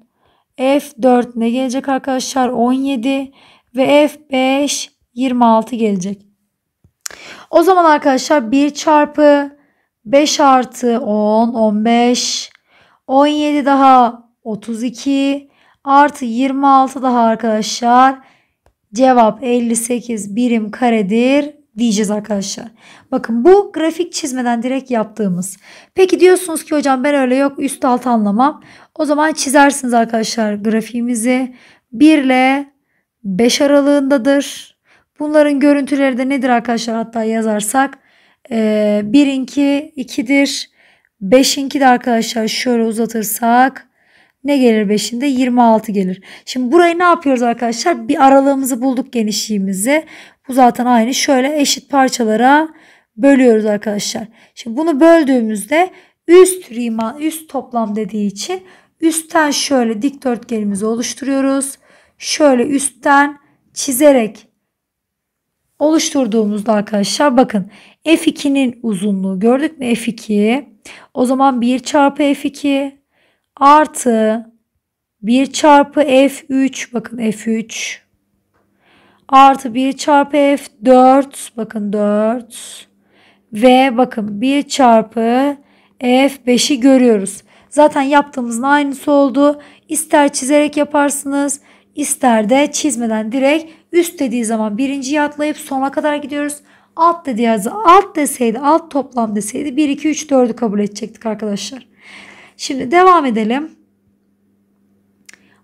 f4 ne gelecek arkadaşlar? 17. Ve f5 26 gelecek. O zaman arkadaşlar 1 çarpı 5 artı 10, 15, 17 daha 32 artı 26 daha arkadaşlar. Cevap 58 birim karedir diyeceğiz arkadaşlar. Bakın bu grafik çizmeden direkt yaptığımız. Peki diyorsunuz ki hocam ben öyle yok üst alt anlamam. O zaman çizersiniz arkadaşlar grafiğimizi. 1 ile 5 aralığındadır. Bunların görüntüleri de nedir arkadaşlar hatta yazarsak. 1'inki 2'dir. 5'inki de arkadaşlar şöyle uzatırsak ne gelir 5'inde? 26 gelir. Şimdi burayı ne yapıyoruz arkadaşlar? Bir aralığımızı bulduk genişliğimizi. Bu zaten aynı. Şöyle eşit parçalara bölüyoruz arkadaşlar. Şimdi bunu böldüğümüzde üst rima, üst toplam dediği için üstten şöyle dikdörtgenimizi oluşturuyoruz. Şöyle üstten çizerek oluşturduğumuzda arkadaşlar bakın F2'nin uzunluğu gördük mü? F2 o zaman 1 çarpı F2 artı 1 çarpı F3 bakın F3 artı 1 çarpı F4 bakın 4 ve bakın 1 çarpı F5'i görüyoruz. Zaten yaptığımızın aynısı oldu. İster çizerek yaparsınız ister de çizmeden direkt üst dediği zaman birinciyi atlayıp sona kadar gidiyoruz alt dedi yazdı. Alt deseydi alt toplam deseydi 1 2 3 4'ü kabul edecektik arkadaşlar. Şimdi devam edelim.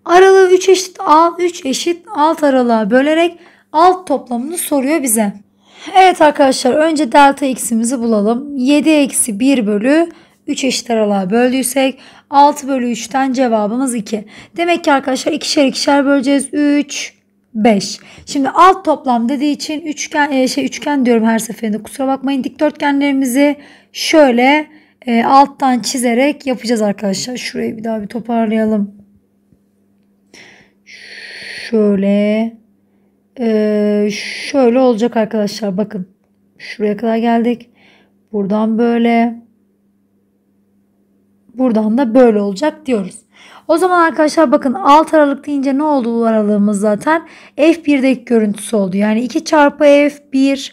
Aralığı 3 eşit alt 3 eşit alt aralığa bölerek alt toplamını soruyor bize. Evet arkadaşlar önce delta x'imizi bulalım. 7 eksi 1 bölü 3 eşit aralığa böldüysek 6 bölü 3'ten cevabımız 2. Demek ki arkadaşlar ikişer ikişer böleceğiz. 3 5. Şimdi alt toplam dediği için üçgen e, şey üçgen diyorum her seferinde. Kusura bakmayın dikdörtgenlerimizi şöyle e, alttan çizerek yapacağız arkadaşlar. Şurayı bir daha bir toparlayalım. Şöyle e, şöyle olacak arkadaşlar bakın. Şuraya kadar geldik. Buradan böyle buradan da böyle olacak diyoruz. O zaman arkadaşlar bakın alt aralık deyince ne oldu bu aralığımız zaten? F1'deki görüntüsü oldu. Yani 2 çarpı F1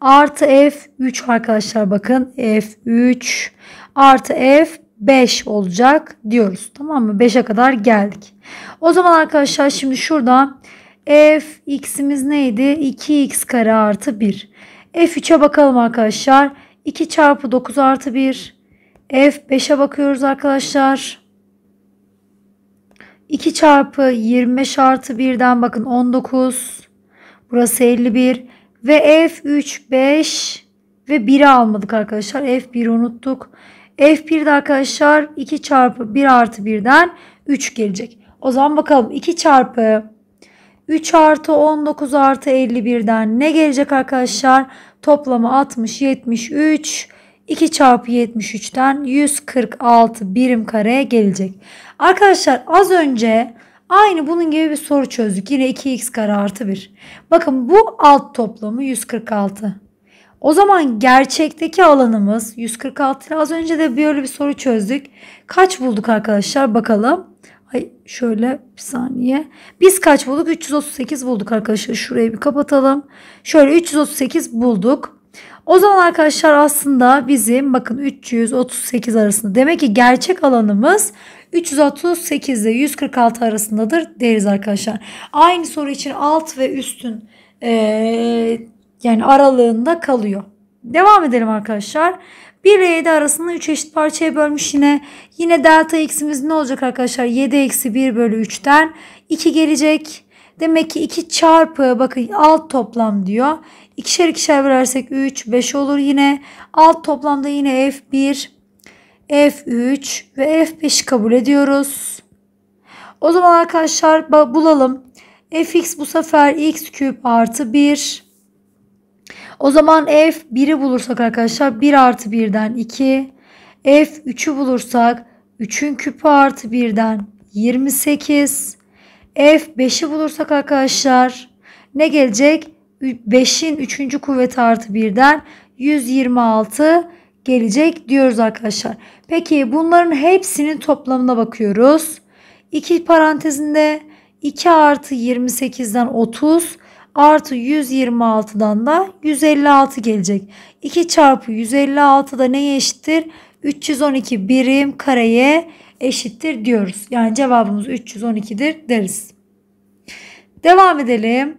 artı F3 arkadaşlar bakın. F3 artı F5 olacak diyoruz. Tamam mı? 5'e kadar geldik. O zaman arkadaşlar şimdi şurada f x'imiz neydi? 2x kare artı 1. F3'e bakalım arkadaşlar. 2 çarpı 9 artı 1. F5'e bakıyoruz arkadaşlar. 2 çarpı 25 artı 1'den bakın 19. Burası 51. Ve F3 5 ve 1'i almadık arkadaşlar. F1'i unuttuk. f de arkadaşlar 2 çarpı 1 artı 1'den 3 gelecek. O zaman bakalım 2 çarpı 3 artı 19 artı 51'den ne gelecek arkadaşlar? Toplamı 60, 73, 2 çarpı 73'ten 146 birim kareye gelecek. Arkadaşlar az önce aynı bunun gibi bir soru çözdük. Yine 2x kare artı 1. Bakın bu alt toplamı 146. O zaman gerçekteki alanımız 146 ile az önce de böyle bir soru çözdük. Kaç bulduk arkadaşlar bakalım. Ay şöyle bir saniye. Biz kaç bulduk? 338 bulduk arkadaşlar. Şurayı bir kapatalım. Şöyle 338 bulduk. O zaman arkadaşlar aslında bizim bakın 338 arasında demek ki gerçek alanımız 338 ile 146 arasındadır deriz arkadaşlar. Aynı soru için alt ve üstün e, yani aralığında kalıyor. Devam edelim arkadaşlar. 1 ile 7 arasında 3 eşit parçaya bölmüş yine. Yine delta x'imiz ne olacak arkadaşlar? 7 eksi 1 bölü 3'ten 2 gelecek. Demek ki 2 çarpı bakın alt toplam diyor. İkişer ikişer verersek 3, 5 olur yine. Alt toplamda yine F1, F3 ve F5 kabul ediyoruz. O zaman arkadaşlar bulalım. Fx bu sefer x küp artı 1. O zaman f 1'i bulursak arkadaşlar 1 artı 1'den 2. F 3'ü bulursak 3'ün küpü artı 1'den 28. F5'i bulursak arkadaşlar ne gelecek? 5'in 3. kuvveti artı 1'den 126 gelecek diyoruz arkadaşlar. Peki bunların hepsinin toplamına bakıyoruz. 2 parantezinde 2 artı 28'den 30 artı 126'dan da 156 gelecek. 2 çarpı 156 da neye eşittir? 312 birim kareye eşittir eşittir diyoruz. Yani cevabımız 312'dir deriz. Devam edelim.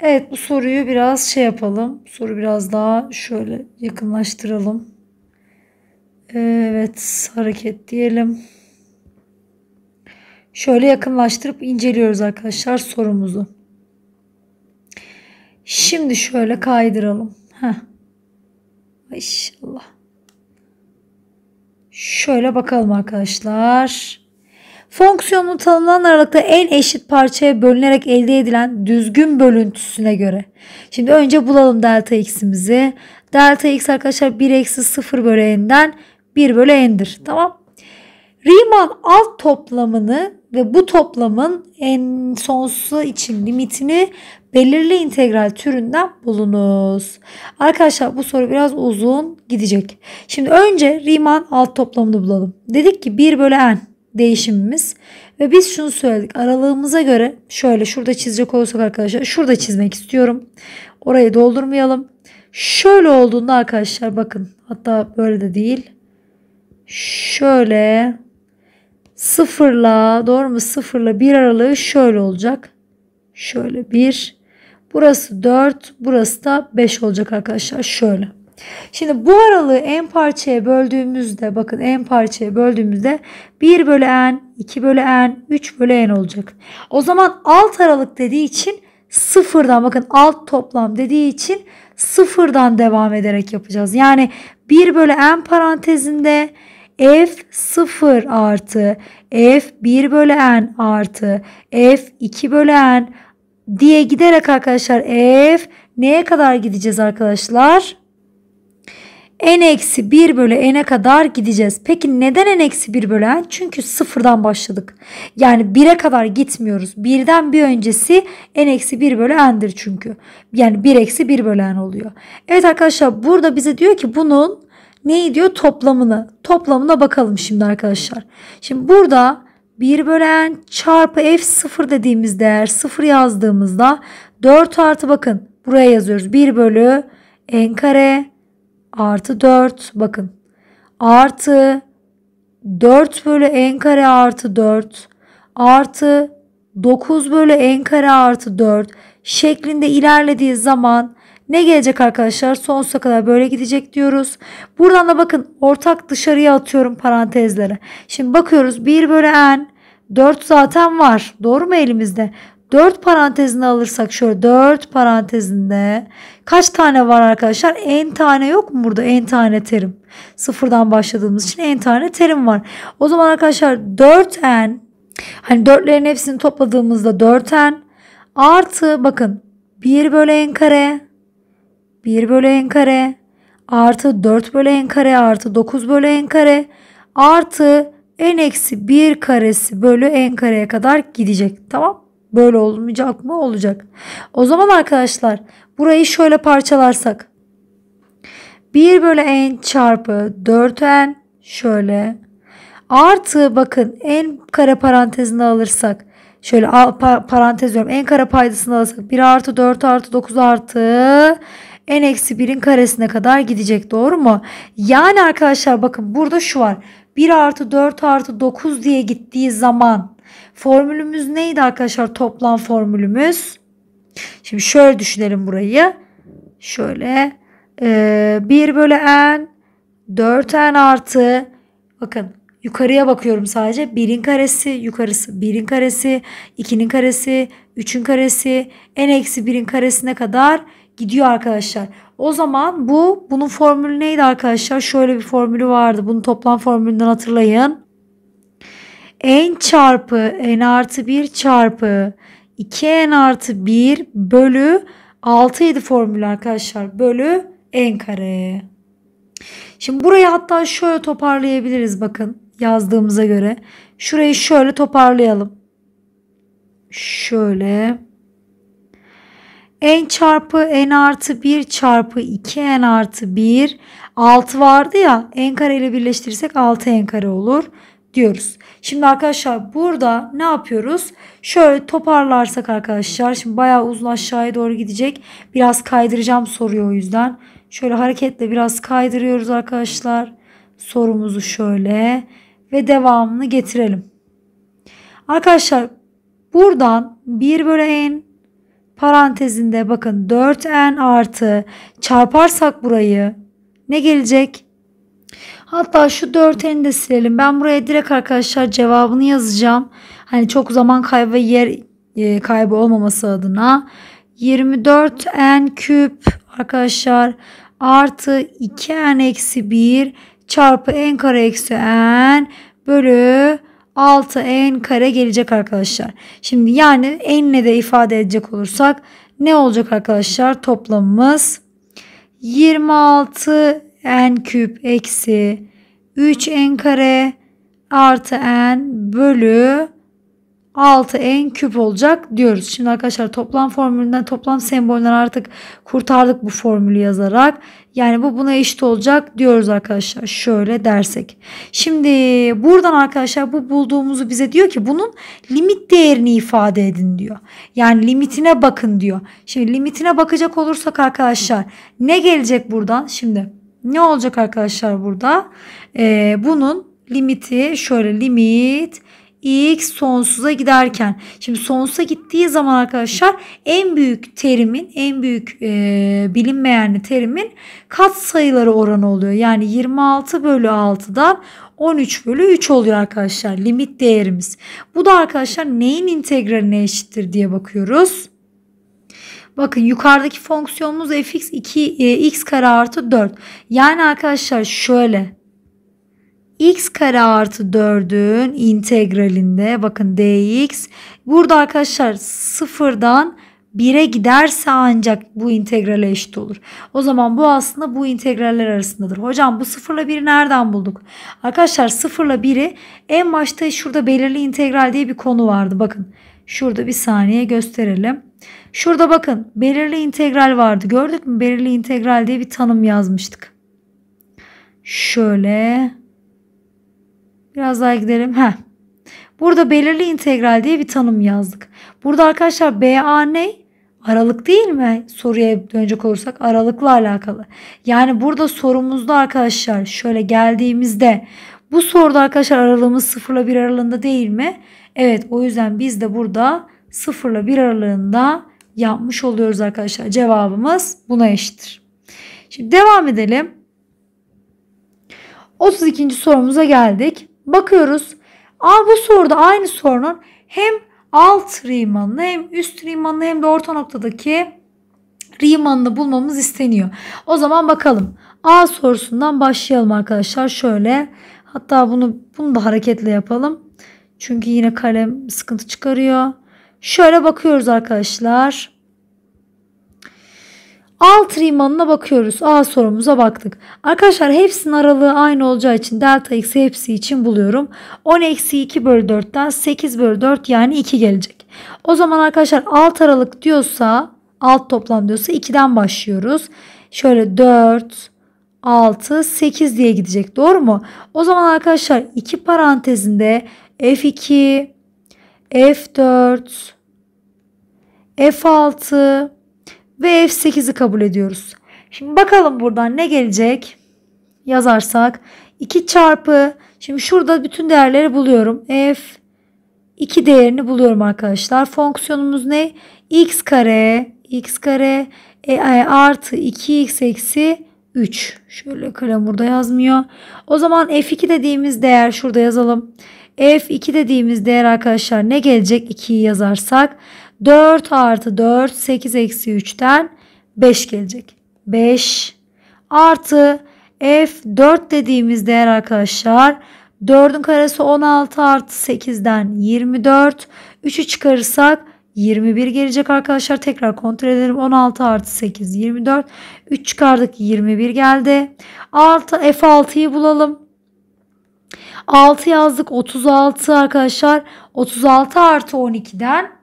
Evet bu soruyu biraz şey yapalım. Soru biraz daha şöyle yakınlaştıralım. Evet hareket diyelim. Şöyle yakınlaştırıp inceliyoruz arkadaşlar sorumuzu. Şimdi şöyle kaydıralım. Heh. İnşallah. Şöyle bakalım arkadaşlar. Fonksiyonun tanımlanan aralıkta en eşit parçaya bölünerek elde edilen düzgün bölüntüsüne göre. Şimdi önce bulalım delta x'imizi. Delta x arkadaşlar 1 eksi 0 bölü n'den 1 bölü n'dir. Tamam. Riemann alt toplamını ve bu toplamın en sonsuza için limitini belirli integral türünden bulunuz. Arkadaşlar bu soru biraz uzun gidecek. Şimdi önce Riemann alt toplamını bulalım. Dedik ki 1 bölü n değişimimiz ve biz şunu söyledik aralığımıza göre şöyle şurada çizecek olursak arkadaşlar şurada çizmek istiyorum. Orayı doldurmayalım. Şöyle olduğunda arkadaşlar bakın hatta böyle de değil. Şöyle sıfırla doğru mu sıfırla bir aralığı şöyle olacak. Şöyle bir. Burası 4 burası da 5 olacak arkadaşlar şöyle. Şimdi bu aralığı en parçaya böldüğümüzde bakın en parçaya böldüğümüzde 1 bölü n, 2 bölü n, 3 bölü n olacak. O zaman alt aralık dediği için sıfırdan bakın alt toplam dediği için sıfırdan devam ederek yapacağız. Yani 1 bölü n parantezinde f 0 artı f 1 bölü n artı f 2 bölü n diye giderek arkadaşlar f neye kadar gideceğiz arkadaşlar? n eksi 1 bölü n'e kadar gideceğiz. Peki neden n eksi 1 bölü n? Çünkü sıfırdan başladık. Yani 1'e kadar gitmiyoruz. Birden bir öncesi n eksi 1 bölü n'dir çünkü. Yani 1 eksi 1 bölü n oluyor. Evet arkadaşlar burada bize diyor ki bunun ne diyor? Toplamını. Toplamına bakalım şimdi arkadaşlar. Şimdi burada 1 bölen çarpı f0 dediğimiz değer 0 yazdığımızda 4 artı bakın buraya yazıyoruz. 1 bölü n kare artı 4 bakın artı 4 bölü n kare artı 4 artı 9 bölü n kare artı 4 şeklinde ilerlediği zaman ne gelecek arkadaşlar? Sonsuza kadar böyle gidecek diyoruz. Buradan da bakın ortak dışarıya atıyorum parantezlere. Şimdi bakıyoruz 1 bölü n 4 zaten var. Doğru mu elimizde? 4 parantezini alırsak şöyle 4 parantezinde kaç tane var arkadaşlar? En tane yok mu burada? En tane terim. Sıfırdan başladığımız için en tane terim var. O zaman arkadaşlar 4n hani 4'lerin hepsini topladığımızda 4n artı bakın 1 bölü n kare 1 bölü n kare artı 4 bölü n kare artı 9 bölü n kare artı n eksi 1 karesi bölü n kareye kadar gidecek. Tamam böyle olmayacak mı? Olacak. O zaman arkadaşlar burayı şöyle parçalarsak. 1 bölü n çarpı 4n şöyle artı bakın n kare parantezine alırsak şöyle parantez diyorum n kare paydasını alırsak 1 artı 4 artı 9 artı n eksi 1'in karesine kadar gidecek doğru mu? Yani arkadaşlar bakın burada şu var. 1 artı 4 artı 9 diye gittiği zaman formülümüz neydi arkadaşlar toplam formülümüz? Şimdi şöyle düşünelim burayı. Şöyle e, 1 bölü n 4n artı bakın yukarıya bakıyorum sadece 1'in karesi yukarısı 1'in karesi 2'nin karesi 3'ün karesi n eksi 1'in karesine kadar gidiyor arkadaşlar. O zaman bu bunun formülü neydi arkadaşlar? Şöyle bir formülü vardı. Bunu toplam formülünden hatırlayın. n çarpı n artı 1 çarpı 2n artı 1 bölü 6 7 formülü arkadaşlar. Bölü n kare. Şimdi burayı hatta şöyle toparlayabiliriz bakın yazdığımıza göre. Şurayı şöyle toparlayalım. Şöyle n çarpı n artı 1 çarpı 2n artı 1 6 vardı ya n kare ile birleştirirsek 6n kare olur diyoruz. Şimdi arkadaşlar burada ne yapıyoruz? Şöyle toparlarsak arkadaşlar şimdi bayağı uzun aşağıya doğru gidecek. Biraz kaydıracağım soruyu o yüzden. Şöyle hareketle biraz kaydırıyoruz arkadaşlar. Sorumuzu şöyle ve devamını getirelim. Arkadaşlar buradan 1 bölü n Parantezinde bakın 4n artı çarparsak burayı ne gelecek? Hatta şu 4n'i de silelim. Ben buraya direkt arkadaşlar cevabını yazacağım. Hani çok zaman kaybı yer e, kaybı olmaması adına. 24n küp arkadaşlar artı 2n eksi 1 çarpı n kare eksi n bölü 6 en kare gelecek arkadaşlar. Şimdi yani enle de ifade edecek olursak ne olacak arkadaşlar toplamımız 26 n küp eksi 3 n kare artı n bölü 6 en küp olacak diyoruz. Şimdi arkadaşlar toplam formülünden toplam sembolünden artık kurtardık bu formülü yazarak. Yani bu buna eşit olacak diyoruz arkadaşlar. Şöyle dersek. Şimdi buradan arkadaşlar bu bulduğumuzu bize diyor ki bunun limit değerini ifade edin diyor. Yani limitine bakın diyor. Şimdi limitine bakacak olursak arkadaşlar ne gelecek buradan? Şimdi ne olacak arkadaşlar burada? Ee, bunun limiti şöyle limit x sonsuza giderken. Şimdi sonsuza gittiği zaman arkadaşlar en büyük terimin en büyük e, bilinmeyenli terimin kat sayıları oranı oluyor. Yani 26 bölü 6'dan 13 bölü 3 oluyor arkadaşlar limit değerimiz. Bu da arkadaşlar neyin integraline eşittir diye bakıyoruz. Bakın yukarıdaki fonksiyonumuz fx 2 e, x kare artı 4. Yani arkadaşlar şöyle x kare artı 4'ün integralinde bakın dx burada arkadaşlar sıfırdan 1'e giderse ancak bu integrale eşit olur. O zaman bu aslında bu integraller arasındadır. Hocam bu sıfırla 1'i nereden bulduk? Arkadaşlar sıfırla 1'i en başta şurada belirli integral diye bir konu vardı. Bakın şurada bir saniye gösterelim. Şurada bakın belirli integral vardı. Gördük mü? Belirli integral diye bir tanım yazmıştık. Şöyle Biraz daha gidelim. Heh. Burada belirli integral diye bir tanım yazdık. Burada arkadaşlar BA ne? Aralık değil mi? Soruya dönecek olursak aralıkla alakalı. Yani burada sorumuzda arkadaşlar şöyle geldiğimizde bu soruda arkadaşlar aralığımız 0 ile 1 aralığında değil mi? Evet o yüzden biz de burada 0 ile 1 aralığında yapmış oluyoruz arkadaşlar. Cevabımız buna eşittir. Şimdi devam edelim. 32. sorumuza geldik. Bakıyoruz. Aa, bu soruda aynı sorunun hem alt Riemann'ı hem üst Riemann'ı hem de orta noktadaki Riemann'ı bulmamız isteniyor. O zaman bakalım. A sorusundan başlayalım arkadaşlar. Şöyle hatta bunu bunu da hareketle yapalım. Çünkü yine kalem sıkıntı çıkarıyor. Şöyle bakıyoruz arkadaşlar. Alt rimanına bakıyoruz. A sorumuza baktık. Arkadaşlar hepsinin aralığı aynı olacağı için delta x hepsi için buluyorum. 10 eksi 2 bölü 4'ten 8 bölü 4 yani 2 gelecek. O zaman arkadaşlar alt aralık diyorsa alt toplam diyorsa 2'den başlıyoruz. Şöyle 4, 6, 8 diye gidecek doğru mu? O zaman arkadaşlar 2 parantezinde F2, F4, F6, ve F8'i kabul ediyoruz. Şimdi bakalım buradan ne gelecek yazarsak 2 çarpı şimdi şurada bütün değerleri buluyorum. F 2 değerini buluyorum arkadaşlar. Fonksiyonumuz ne? x kare x kare e, e artı 2x eksi 3. Şöyle kalem burada yazmıyor. O zaman f2 dediğimiz değer şurada yazalım. f2 dediğimiz değer arkadaşlar ne gelecek? 2'yi yazarsak 4 artı 4 8 eksi 3'ten 5 gelecek. 5 artı f 4 dediğimiz değer arkadaşlar 4'ün karesi 16 artı 8'den 24. 3'ü çıkarırsak 21 gelecek arkadaşlar. Tekrar kontrol edelim. 16 artı 8 24. 3 çıkardık 21 geldi. Artı F6'yı bulalım. 6 yazdık 36 arkadaşlar. 36 artı 12'den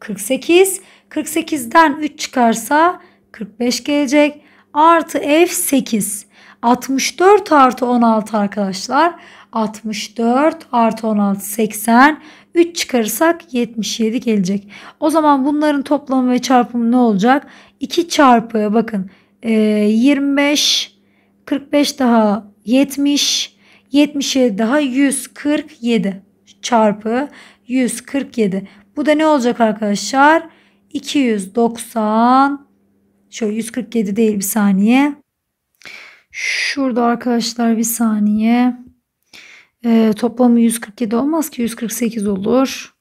48. 48'den 3 çıkarsa 45 gelecek. Artı f 8. 64 artı 16 arkadaşlar. 64 artı 16 80. 3 çıkarırsak 77 gelecek. O zaman bunların toplamı ve çarpımı ne olacak? 2 çarpı bakın 25 e, 45 daha 70 77 daha 147 çarpı 147. Bu da ne olacak arkadaşlar? 290 şöyle 147 değil bir saniye. Şurada arkadaşlar bir saniye. Ee, toplamı 147 olmaz ki 148 olur.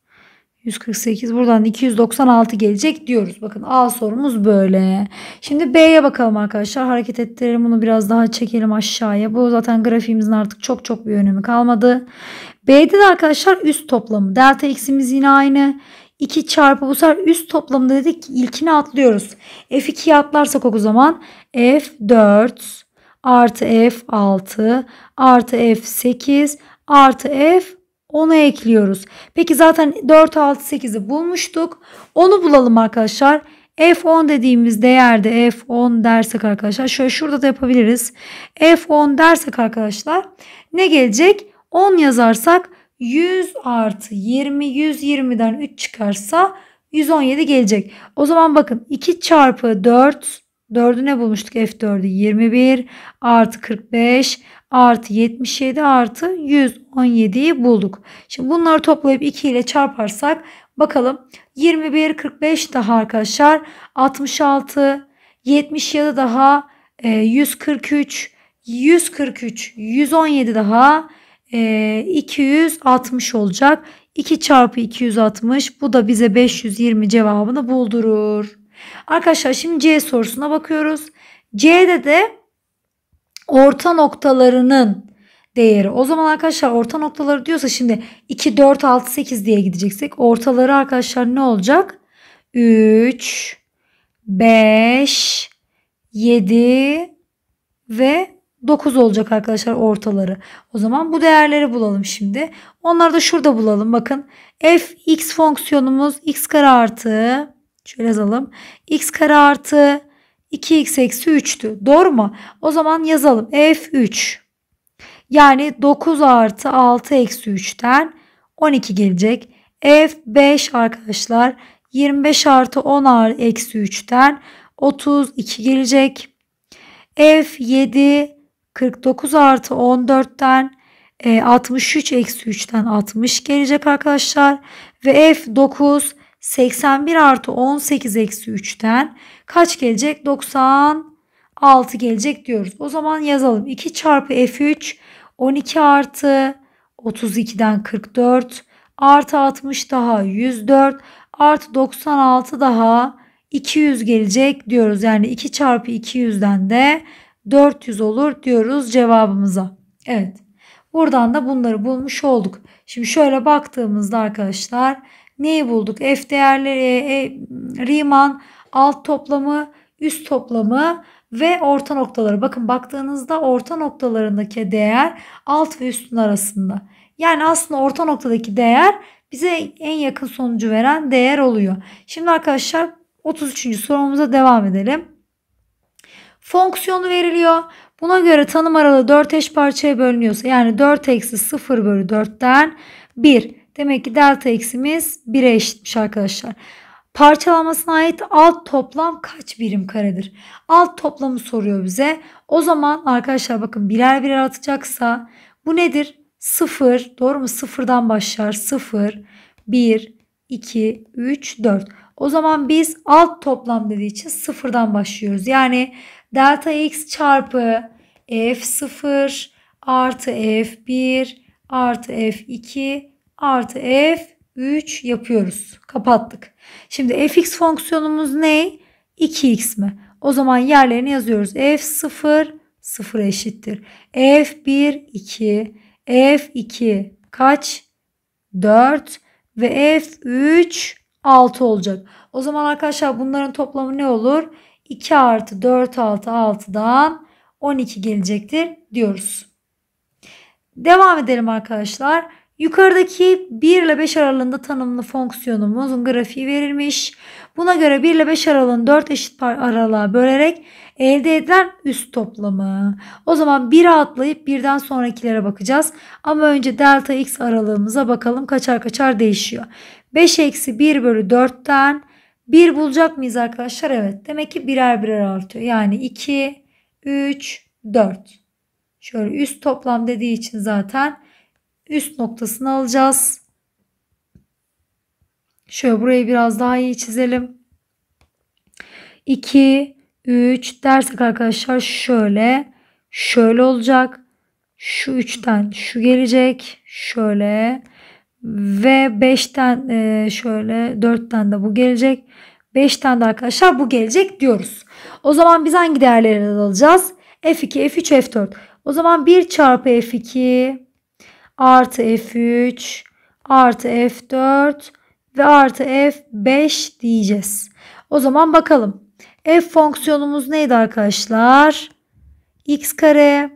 148 buradan 296 gelecek diyoruz. Bakın A sorumuz böyle. Şimdi B'ye bakalım arkadaşlar. Hareket ettirelim bunu biraz daha çekelim aşağıya. Bu zaten grafiğimizin artık çok çok bir önemi kalmadı. B'de de arkadaşlar üst toplamı. Delta x'imiz yine aynı. 2 çarpı bu sefer üst toplamda dedik ki ilkini atlıyoruz. F2'yi atlarsak o zaman F4 artı F6 artı F8 artı F 10'a ekliyoruz. Peki zaten 4, 6, 8'i bulmuştuk. Onu bulalım arkadaşlar. F10 dediğimiz değerde F10 dersek arkadaşlar şöyle şurada da yapabiliriz. F10 dersek arkadaşlar ne gelecek? 10 yazarsak 100 artı 20 120'den 3 çıkarsa 117 gelecek. O zaman bakın 2 çarpı 4 4'ü ne bulmuştuk? F4'ü 21 artı 45 artı 77 artı 117'yi bulduk. Şimdi bunları toplayıp 2 ile çarparsak bakalım 21 45 daha arkadaşlar 66 77 daha 143 143 117 daha e, ee, 260 olacak. 2 çarpı 260 bu da bize 520 cevabını buldurur. Arkadaşlar şimdi C sorusuna bakıyoruz. C'de de orta noktalarının değeri. O zaman arkadaşlar orta noktaları diyorsa şimdi 2, 4, 6, 8 diye gideceksek ortaları arkadaşlar ne olacak? 3, 5, 7 ve 9 olacak arkadaşlar ortaları. O zaman bu değerleri bulalım şimdi. Onları da şurada bulalım. Bakın f x fonksiyonumuz x kare artı şöyle yazalım. x kare artı 2x eksi 3'tü. Doğru mu? O zaman yazalım. f3 yani 9 artı 6 eksi 3'ten 12 gelecek. f5 arkadaşlar 25 artı 10 artı eksi 3'ten 32 gelecek. f7 49 artı 14'ten 63 e, eksi 3'ten 60 gelecek arkadaşlar. Ve f 9 81 artı 18 eksi 3'ten kaç gelecek? 96 gelecek diyoruz. O zaman yazalım. 2 çarpı f3 12 artı 32'den 44 artı 60 daha 104 artı 96 daha 200 gelecek diyoruz. Yani 2 çarpı 200'den de 400 olur diyoruz cevabımıza. Evet. Buradan da bunları bulmuş olduk. Şimdi şöyle baktığımızda arkadaşlar neyi bulduk? F değerleri, e, e, Riemann alt toplamı, üst toplamı ve orta noktaları. Bakın baktığınızda orta noktalarındaki değer alt ve üstün arasında. Yani aslında orta noktadaki değer bize en yakın sonucu veren değer oluyor. Şimdi arkadaşlar 33. sorumuza devam edelim fonksiyonu veriliyor. Buna göre tanım aralığı 4 eş parçaya bölünüyorsa yani 4 eksi 0 bölü 4'ten 1. Demek ki delta eksimiz 1'e eşitmiş arkadaşlar. Parçalamasına ait alt toplam kaç birim karedir? Alt toplamı soruyor bize. O zaman arkadaşlar bakın birer birer atacaksa bu nedir? 0 doğru mu? 0'dan başlar. 0, 1, 2, 3, 4. O zaman biz alt toplam dediği için 0'dan başlıyoruz. Yani delta x çarpı f0 artı f1 artı f2 artı f3 yapıyoruz. Kapattık. Şimdi fx fonksiyonumuz ne? 2x mi? O zaman yerlerini yazıyoruz. f0 0 eşittir. f1 2 f2 kaç? 4 ve f3 6 olacak. O zaman arkadaşlar bunların toplamı ne olur? 2 artı 4 6 6'dan 12 gelecektir diyoruz. Devam edelim arkadaşlar. Yukarıdaki 1 ile 5 aralığında tanımlı fonksiyonumuzun grafiği verilmiş. Buna göre 1 ile 5 aralığını 4 eşit aralığa bölerek elde edilen üst toplamı. O zaman 1'e atlayıp birden sonrakilere bakacağız. Ama önce delta x aralığımıza bakalım kaçar kaçar değişiyor. 5 eksi 1 bölü 4'ten 1 bulacak mıyız arkadaşlar? Evet. Demek ki birer birer artıyor. Yani 2, 3, 4. Şöyle üst toplam dediği için zaten üst noktasını alacağız. Şöyle burayı biraz daha iyi çizelim. 2, 3 dersek arkadaşlar şöyle. Şöyle olacak. Şu 3'ten şu gelecek. Şöyle. Ve 5'ten e, şöyle tane de bu gelecek. tane de arkadaşlar bu gelecek diyoruz. O zaman biz hangi değerlerini alacağız? F2, F3, F4. O zaman 1 çarpı F2 artı F3 artı F4 ve artı F5 diyeceğiz. O zaman bakalım. F fonksiyonumuz neydi arkadaşlar? x kare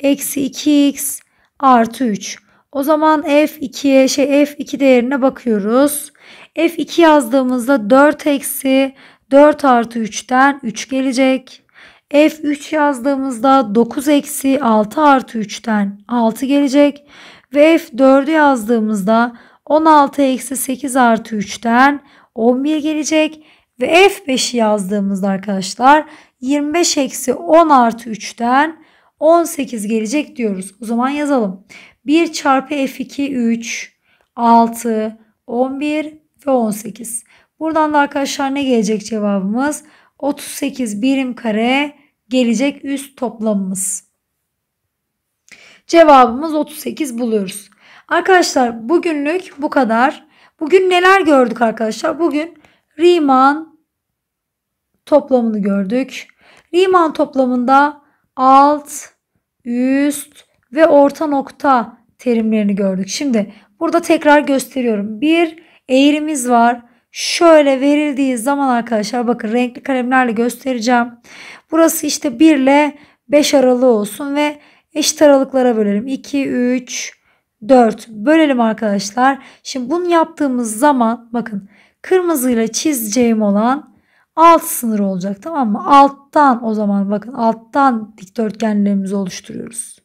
eksi 2x artı 3. O zaman F2'ye şey F2 değerine bakıyoruz. F2 yazdığımızda 4 eksi 4 artı 3'ten 3 gelecek. F3 yazdığımızda 9 eksi 6 artı 3'ten 6 gelecek. Ve F4'ü yazdığımızda 16 eksi 8 artı 3'ten 11 gelecek. Ve F5'i yazdığımızda arkadaşlar 25 eksi 10 artı 3'ten 18 gelecek diyoruz. O zaman yazalım. 1 çarpı F2 3, 6, 11 ve 18. Buradan da arkadaşlar ne gelecek cevabımız? 38 birim kare gelecek üst toplamımız. Cevabımız 38 buluyoruz. Arkadaşlar bugünlük bu kadar. Bugün neler gördük arkadaşlar? Bugün Riemann toplamını gördük. Riemann toplamında alt, üst, ve orta nokta terimlerini gördük. Şimdi burada tekrar gösteriyorum. Bir eğrimiz var. Şöyle verildiği zaman arkadaşlar bakın renkli kalemlerle göstereceğim. Burası işte 1 ile 5 aralığı olsun ve eşit aralıklara bölelim. 2, 3, 4 bölelim arkadaşlar. Şimdi bunu yaptığımız zaman bakın kırmızıyla çizeceğim olan alt sınır olacak tamam mı? Alttan o zaman bakın alttan dikdörtgenlerimizi oluşturuyoruz.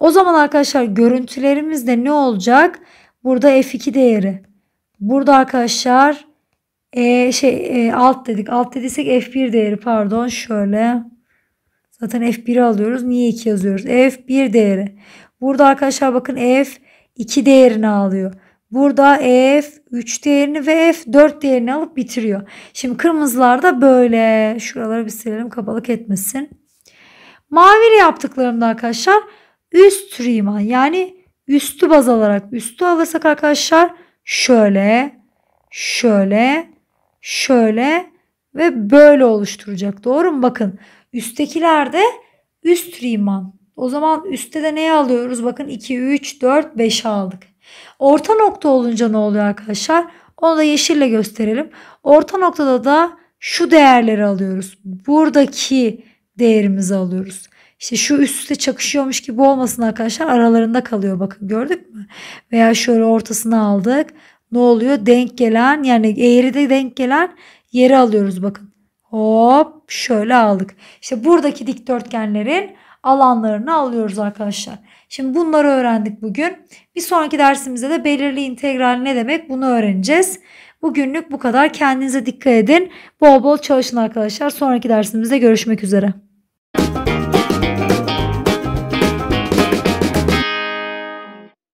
O zaman arkadaşlar görüntülerimizde ne olacak? Burada F2 değeri. Burada arkadaşlar e, şey e, alt dedik. Alt dediysek F1 değeri pardon şöyle. Zaten F1'i alıyoruz. Niye 2 yazıyoruz? F1 değeri. Burada arkadaşlar bakın F2 değerini alıyor. Burada F3 değerini ve F4 değerini alıp bitiriyor. Şimdi kırmızılar da böyle. Şuraları bir silelim kapalık etmesin. Maviyle yaptıklarımda arkadaşlar üst Riemann yani üstü baz alarak üstü alırsak arkadaşlar şöyle şöyle şöyle ve böyle oluşturacak. Doğru mu? Bakın üsttekilerde üst Riemann. O zaman üstte de neyi alıyoruz? Bakın 2, 3, 4, 5 aldık. Orta nokta olunca ne oluyor arkadaşlar? Onu da yeşille gösterelim. Orta noktada da şu değerleri alıyoruz. Buradaki değerimizi alıyoruz. İşte şu üst üste çakışıyormuş gibi olmasın arkadaşlar. Aralarında kalıyor bakın gördük mü? Veya şöyle ortasını aldık. Ne oluyor? Denk gelen yani eğri de denk gelen yeri alıyoruz bakın. Hop şöyle aldık. İşte buradaki dikdörtgenlerin alanlarını alıyoruz arkadaşlar. Şimdi bunları öğrendik bugün. Bir sonraki dersimizde de belirli integral ne demek bunu öğreneceğiz. Bugünlük bu kadar. Kendinize dikkat edin. Bol bol çalışın arkadaşlar. Sonraki dersimizde görüşmek üzere.